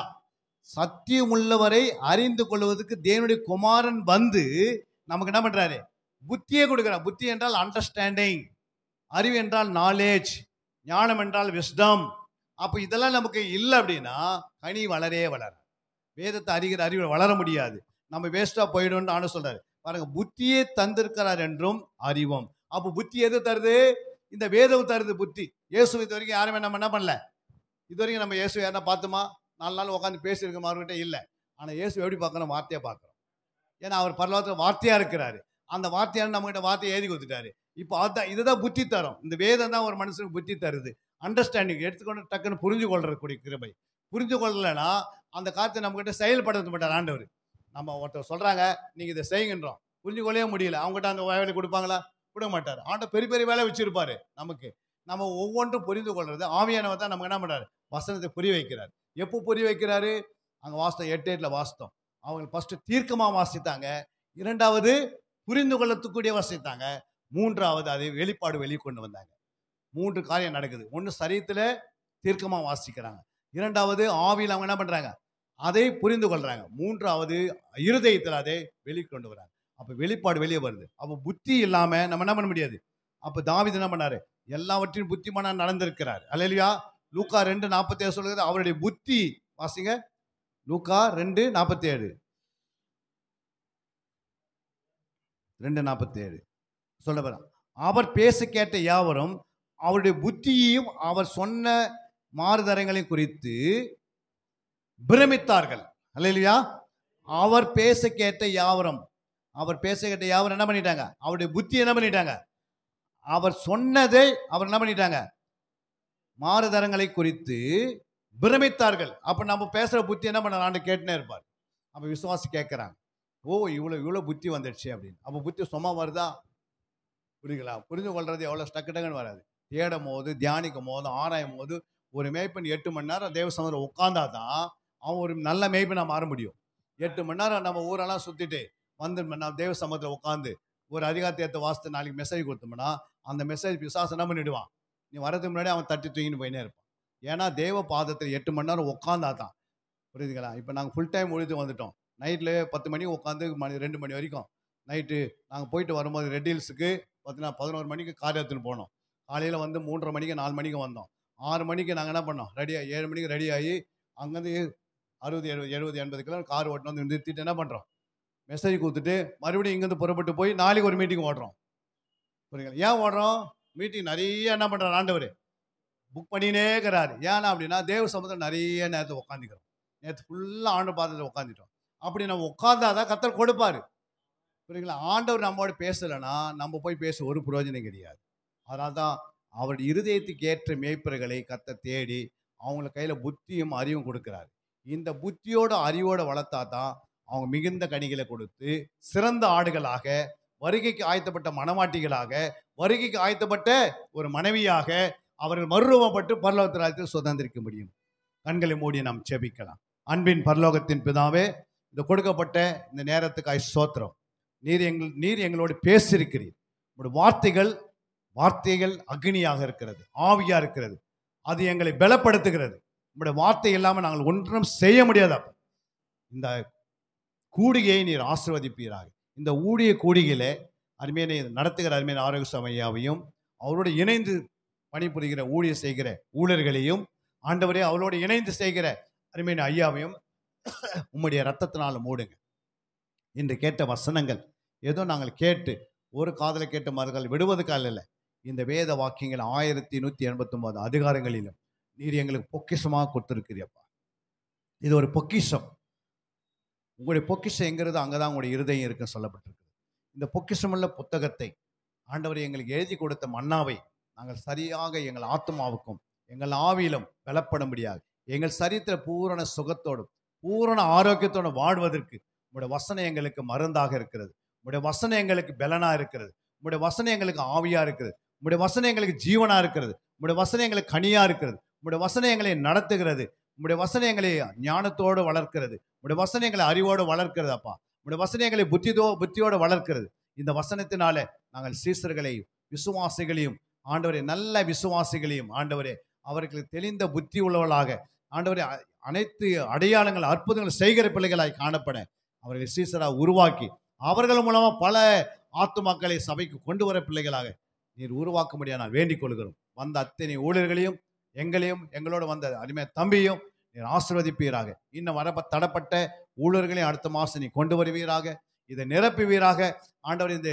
சத்தியம் உள்ளவரை அறிந்து கொள்வதற்கு தேவனுடைய குமாரன் வந்து நமக்கு என்ன பண்றாரு புத்தியை கொடுக்கிறார் புத்தி என்றால் அண்டர்ஸ்டாண்டிங் அறிவு என்றால் நாலேஜ் ஞானம் என்றால் விஸ்டம் அப்போ இதெல்லாம் நமக்கு இல்லை அப்படின்னா கனி வளரே வளரும் வேதத்தை அறிகிற அறிவு வளர முடியாது நம்ம வேஸ்ட்டாக போயிடும்னு ஆண்டு சொல்கிறாரு பாருங்க புத்தியே தந்திருக்கிறார் என்றும் அறிவோம் அப்போ புத்தி எது தருது இந்த வேதம் தருது புத்தி இயேசு இது வரைக்கும் யாருமே நம்ம என்ன பண்ணல இது வரைக்கும் நம்ம இயேசு யாரா பார்த்துமா நாலு நாள் உட்காந்து பேசியிருக்க மார்கிட்ட இல்லை ஆனால் இயேசு எப்படி பார்க்கணும் வார்த்தையை பார்க்குறோம் ஏன்னா அவர் பரவாயில்ல வார்த்தையாக இருக்கிறாரு அந்த வார்த்தையான நம்மகிட்ட வார்த்தையை எழுதி கொடுத்துட்டாரு இப்போ அதுதான் இதுதான் புத்தி தரும் இந்த வேதம் தான் ஒரு மனுஷனுக்கு புத்தி தருது அண்டர்ஸ்டாண்டிங் எடுத்துக்கொண்டு டக்குன்னு புரிஞ்சு கொள்றக்கூடிய கூடிய கிருபை புரிஞ்சு கொள்ளலைன்னா அந்த காரியத்தை நம்மக்கிட்ட செயல்படுத்த மாட்டார் ஆண்டவர் நம்ம ஒருத்தர் சொல்கிறாங்க நீங்கள் இதை செய்யுங்கன்றோம் கொள்ளவே முடியல அவங்ககிட்ட அந்த வேலை கொடுப்பாங்களா கொடுக்க மாட்டார் ஆண்டை பெரிய பெரிய வேலை வச்சிருப்பாரு நமக்கு நம்ம ஒவ்வொன்றும் புரிந்து கொள்வது ஆவியானவர் தான் நமக்கு என்ன பண்ணுறாரு வசனத்தை புரிய வைக்கிறார் எப்போ புரிய வைக்கிறாரு அங்கே வாசித்தோம் எட்டு எட்டில் வாசித்தோம் அவங்க ஃபஸ்ட்டு தீர்க்கமாக வாசித்தாங்க இரண்டாவது புரிந்து கொள்ளத்துக்கூடிய வாசித்தாங்க மூன்றாவது அதை வெளிப்பாடு வெளிக்கொண்டு வந்தாங்க மூன்று காரியம் நடக்குது ஒன்று சரீரத்தில் தீர்க்கமாக வாசிக்கிறாங்க இரண்டாவது ஆவியில் அவங்க என்ன பண்ணுறாங்க அதை புரிந்து கொள்கிறாங்க மூன்றாவது இருதயத்தில் அதை வெளிக்கொண்டு வராங்க அப்போ வெளிப்பாடு வெளியே வருது அப்போ புத்தி இல்லாமல் நம்ம என்ன பண்ண முடியாது அப்போ தாவித என்ன பண்ணாரு எல்லாவற்றையும் புத்திமான நடந்திருக்கிறார் அல்லையா லூக்கா ரெண்டு நாற்பத்தி ஏழு சொல்கிறது அவருடைய புத்தி வாசிங்க லூக்கா ரெண்டு நாற்பத்தி ஏழு ரெண்டு நாற்பத்தி ஏழு சொல்ல அவர் பேச கேட்ட யாவரும் அவருடைய புத்தியையும் அவர் சொன்ன மாறுதரங்களை குறித்து பிரமித்தார்கள் அல்ல இல்லையா அவர் பேச கேட்ட யாவரம் அவர் பேச கேட்ட யாவரம் என்ன பண்ணிட்டாங்க அவருடைய புத்தி என்ன பண்ணிட்டாங்க அவர் சொன்னதை அவர் என்ன பண்ணிட்டாங்க மாறுதரங்களை குறித்து பிரமித்தார்கள் அப்போ நம்ம பேசுகிற புத்தி என்ன பண்ணலான்னு கேட்டுனே இருப்பார் நம்ம விசுவாசி கேட்குறாங்க ஓ இவ்வளோ இவ்வளோ புத்தி வந்துடுச்சு அப்படின்னு அப்போ புத்தி சும்மா வருதா புரியுங்களா புரிஞ்சு கொள்றது எவ்வளோ ஸ்டக்கு டக்குன்னு வராது தேடும் போது தியானிக்கும் போது ஆராயும் போது ஒரு மேய்ப்பன் எட்டு மணி நேரம் தேவ உட்காந்தா தான் அவன் ஒரு நல்ல மேய்ப்பனாக மாற முடியும் எட்டு மணி நேரம் நம்ம ஊரெல்லாம் சுற்றிட்டு வந்து நான் தேவ சமூகத்தில் உட்காந்து ஒரு அதிகாரத்தை வாசித்து நாளைக்கு மெசேஜ் கொடுத்தோம்னா அந்த மெசேஜ் விசாசனம் என்ன பண்ணிடுவான் நீ வரதுக்கு முன்னாடி அவன் தட்டி தூங்கின்னு போயினே இருப்பான் ஏன்னா தேவ பாதத்தில் எட்டு மணி நேரம் உட்காந்தா தான் புரியுதுங்களா இப்போ நாங்கள் ஃபுல் டைம் ஒழித்து வந்துட்டோம் நைட்டில் பத்து மணிக்கு உட்காந்து மணி ரெண்டு மணி வரைக்கும் நைட்டு நாங்கள் போயிட்டு வரும்போது ரெட் ஹில்ஸுக்கு பார்த்தீங்கன்னா பதினோரு மணிக்கு கார் எடுத்துன்னு போனோம் காலையில் வந்து மூன்றரை மணிக்கு நாலு மணிக்கு வந்தோம் ஆறு மணிக்கு நாங்கள் என்ன பண்ணோம் ரெடியாக ஏழு மணிக்கு ரெடி ஆகி அங்கேருந்து அறுபது எழுபது எழுபது எண்பது கிலோ கார் ஓட்டணும் வந்து நிறுத்திட்டு என்ன பண்ணுறோம் மெசேஜ் கொடுத்துட்டு மறுபடியும் இங்கேருந்து புறப்பட்டு போய் நாளைக்கு ஒரு மீட்டிங் ஓடுறோம் புரியுங்களா ஏன் ஓடுறோம் மீட்டிங் நிறைய என்ன பண்ணுறோம் ஆண்டவர் புக் பண்ணினே இருக்கிறாரு ஏன்னா அப்படின்னா தேவ சமுதிரம் நிறைய நேரத்தை உட்காந்துக்கிறோம் நேற்று ஃபுல்லாக ஆண்டு பாதத்தில் உட்காந்துட்டோம் அப்படி நம்ம உட்காந்தாதான் கத்தர் கொடுப்பாரு புரியுங்களா ஆண்டவர் நம்மோட பேசலைன்னா நம்ம போய் பேச ஒரு பிரயோஜனம் கிடையாது அதனால தான் அவருடைய இருதயத்துக்கு ஏற்ற மேய்ப்பர்களை கத்த தேடி அவங்கள கையில் புத்தியும் அறிவும் கொடுக்குறாரு இந்த புத்தியோட அறிவோட வளர்த்தா தான் அவங்க மிகுந்த கனிகளை கொடுத்து சிறந்த ஆடுகளாக வருகைக்கு ஆயத்தப்பட்ட மனவாட்டிகளாக வருகைக்கு ஆயத்தப்பட்ட ஒரு மனைவியாக அவர்கள் மறுரூபப்பட்டு பரலோக சுதந்திரிக்க முடியும் கண்களை மூடி நாம் செபிக்கலாம் அன்பின் பரலோகத்தின் பிதாவே இந்த கொடுக்கப்பட்ட இந்த நேரத்துக்கு நேரத்துக்காய் சோத்திரம் நீர் எங்கள் நீர் எங்களோடு பேசியிருக்கிறீர் உங்களுடைய வார்த்தைகள் வார்த்தைகள் அக்னியாக இருக்கிறது ஆவியாக இருக்கிறது அது எங்களை பலப்படுத்துகிறது நம்முடைய வார்த்தை இல்லாமல் நாங்கள் ஒன்றும் செய்ய முடியாத இந்த கூடிகையை நீர் ஆசிர்வதிப்பீராக இந்த ஊழிய கூடிகையில் அருமையான நடத்துகிற அருமையான ஆரோக்கிய சமையாவையும் அவரோடு இணைந்து பணிபுரிகிற ஊழிய செய்கிற ஊழியர்களையும் ஆண்டவரே அவரோடு இணைந்து செய்கிற அருமையான ஐயாவையும் உம்முடைய ரத்தத்தினால் மூடுங்க என்று கேட்ட வசனங்கள் ஏதோ நாங்கள் கேட்டு ஒரு காதலை கேட்டு மறுகள் விடுவதுக்கால் இல்லை இந்த வேத வாக்கியங்கள் ஆயிரத்தி நூற்றி எண்பத்தொம்போது அதிகாரங்களிலும் நீர் எங்களுக்கு பொக்கிஷமாக கொடுத்துருக்கிறியப்பா இது ஒரு பொக்கிஷம் உங்களுடைய பொக்கிஷம் எங்கிறது அங்கே தான் உங்களுடைய இருதயம் இருக்குன்னு சொல்லப்பட்டிருக்கு இந்த பொக்கிஷமுள்ள புத்தகத்தை ஆண்டவர் எங்களுக்கு எழுதி கொடுத்த மன்னாவை நாங்கள் சரியாக எங்கள் ஆத்மாவுக்கும் எங்கள் ஆவியிலும் பலப்படும்படியாக எங்கள் சரித்திர பூரண சுகத்தோடும் பூரண ஆரோக்கியத்தோடும் வாழ்வதற்கு உங்களுடைய வசனம் எங்களுக்கு மருந்தாக இருக்கிறது உங்களுடைய வசனம் எங்களுக்கு பலனாக இருக்கிறது உங்களுடைய வசனம் எங்களுக்கு ஆவியாக இருக்கிறது உங்களுடைய வசனம் எங்களுக்கு ஜீவனாக இருக்கிறது உங்களுடைய வசனம் எங்களுக்கு கனியாக இருக்கிறது உங்களுடைய வசனம் எங்களை நடத்துகிறது உங்களுடைய வசனம் எங்களை ஞானத்தோடு வளர்க்கிறது உங்களுடைய வசனம் எங்களை அறிவோடு வளர்க்கிறது அப்பா உங்களுடைய வசனம் எங்களை புத்திதோ புத்தியோடு வளர்க்கிறது இந்த வசனத்தினால நாங்கள் சீசர்களையும் விசுவாசிகளையும் ஆண்டவரே நல்ல விசுவாசிகளையும் ஆண்டவரே அவர்களுக்கு தெளிந்த புத்தி உள்ளவர்களாக ஆண்டவரே அனைத்து அடையாளங்கள் அற்புதங்கள் செய்கிற பிள்ளைகளாய் காணப்பட அவர்களை சீசராக உருவாக்கி அவர்கள் மூலமாக பல ஆத்துமாக்களை சபைக்கு கொண்டு வர பிள்ளைகளாக நீர் உருவாக்க நான் வேண்டிக் கொள்கிறோம் வந்த அத்தனை ஊழியர்களையும் எங்களையும் எங்களோடு வந்த அருமை தம்பியும் நீர் ஆசிர்வதிப்பீராக இன்னும் வரப்ப தடப்பட்ட ஊழியர்களையும் அடுத்த மாதம் நீ கொண்டு வருவீராக இதை நிரப்புவீராக ஆண்டவர் இந்த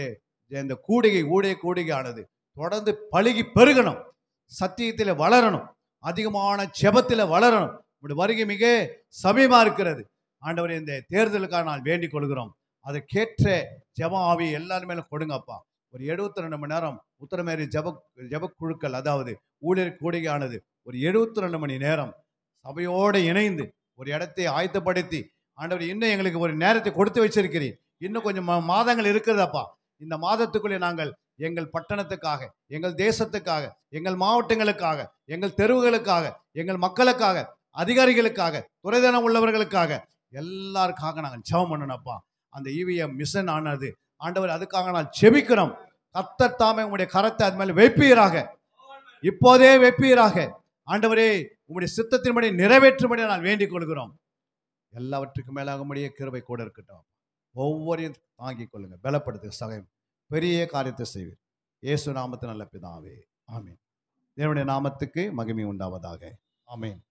இந்த கூடுகை ஊடைய கூடிகை ஆனது தொடர்ந்து பழுகி பெருகணும் சத்தியத்தில் வளரணும் அதிகமான செபத்தில் வளரணும் இப்படி வருகை மிக சமீபமாக இருக்கிறது ஆண்டவர் இந்த தேர்தலுக்காக நான் வேண்டிக் கொள்கிறோம் ஜெபம் ஆவி எல்லாருமே கொடுங்கப்பா ஒரு எழுபத்தி ரெண்டு மணி நேரம் உத்தரமேரி ஜப ஜப குழுக்கள் அதாவது ஊழியர் கூடையானது ஒரு எழுபத்தி ரெண்டு மணி நேரம் சபையோடு இணைந்து ஒரு இடத்தை ஆயத்தப்படுத்தி ஆண்டவர் இன்னும் எங்களுக்கு ஒரு நேரத்தை கொடுத்து வச்சிருக்கிறேன் இன்னும் கொஞ்சம் மாதங்கள் இருக்கிறதப்பா இந்த மாதத்துக்குள்ளே நாங்கள் எங்கள் பட்டணத்துக்காக எங்கள் தேசத்துக்காக எங்கள் மாவட்டங்களுக்காக எங்கள் தெருவுகளுக்காக எங்கள் மக்களுக்காக அதிகாரிகளுக்காக துறைதனம் உள்ளவர்களுக்காக எல்லாருக்காக நாங்கள் ஜெபம் பண்ணணும்ப்பா அந்த இவிஎம் e மிஷன் ஆனது ஆண்டவர் அதுக்காக நான் செபிக்கிறோம் கத்தர் தாமே உங்களுடைய கரத்தை அது மேலே வைப்பீராக இப்போதே வைப்பீராக ஆண்டவரே உங்களுடைய சித்தத்தின்படி நிறைவேற்றும்படி நான் வேண்டிக் கொள்கிறோம் எல்லாவற்றுக்கும் மேலாக முடிய கிருபை கூட இருக்கட்டும் ஒவ்வொரு தாங்கிக் கொள்ளுங்க பலப்படுத்து சகையும் பெரிய காரியத்தை செய்வீர் இயேசு நாமத்து நல்ல பிதாவே ஆமீன் என்னுடைய நாமத்துக்கு மகிமை உண்டாவதாக ஆமீன்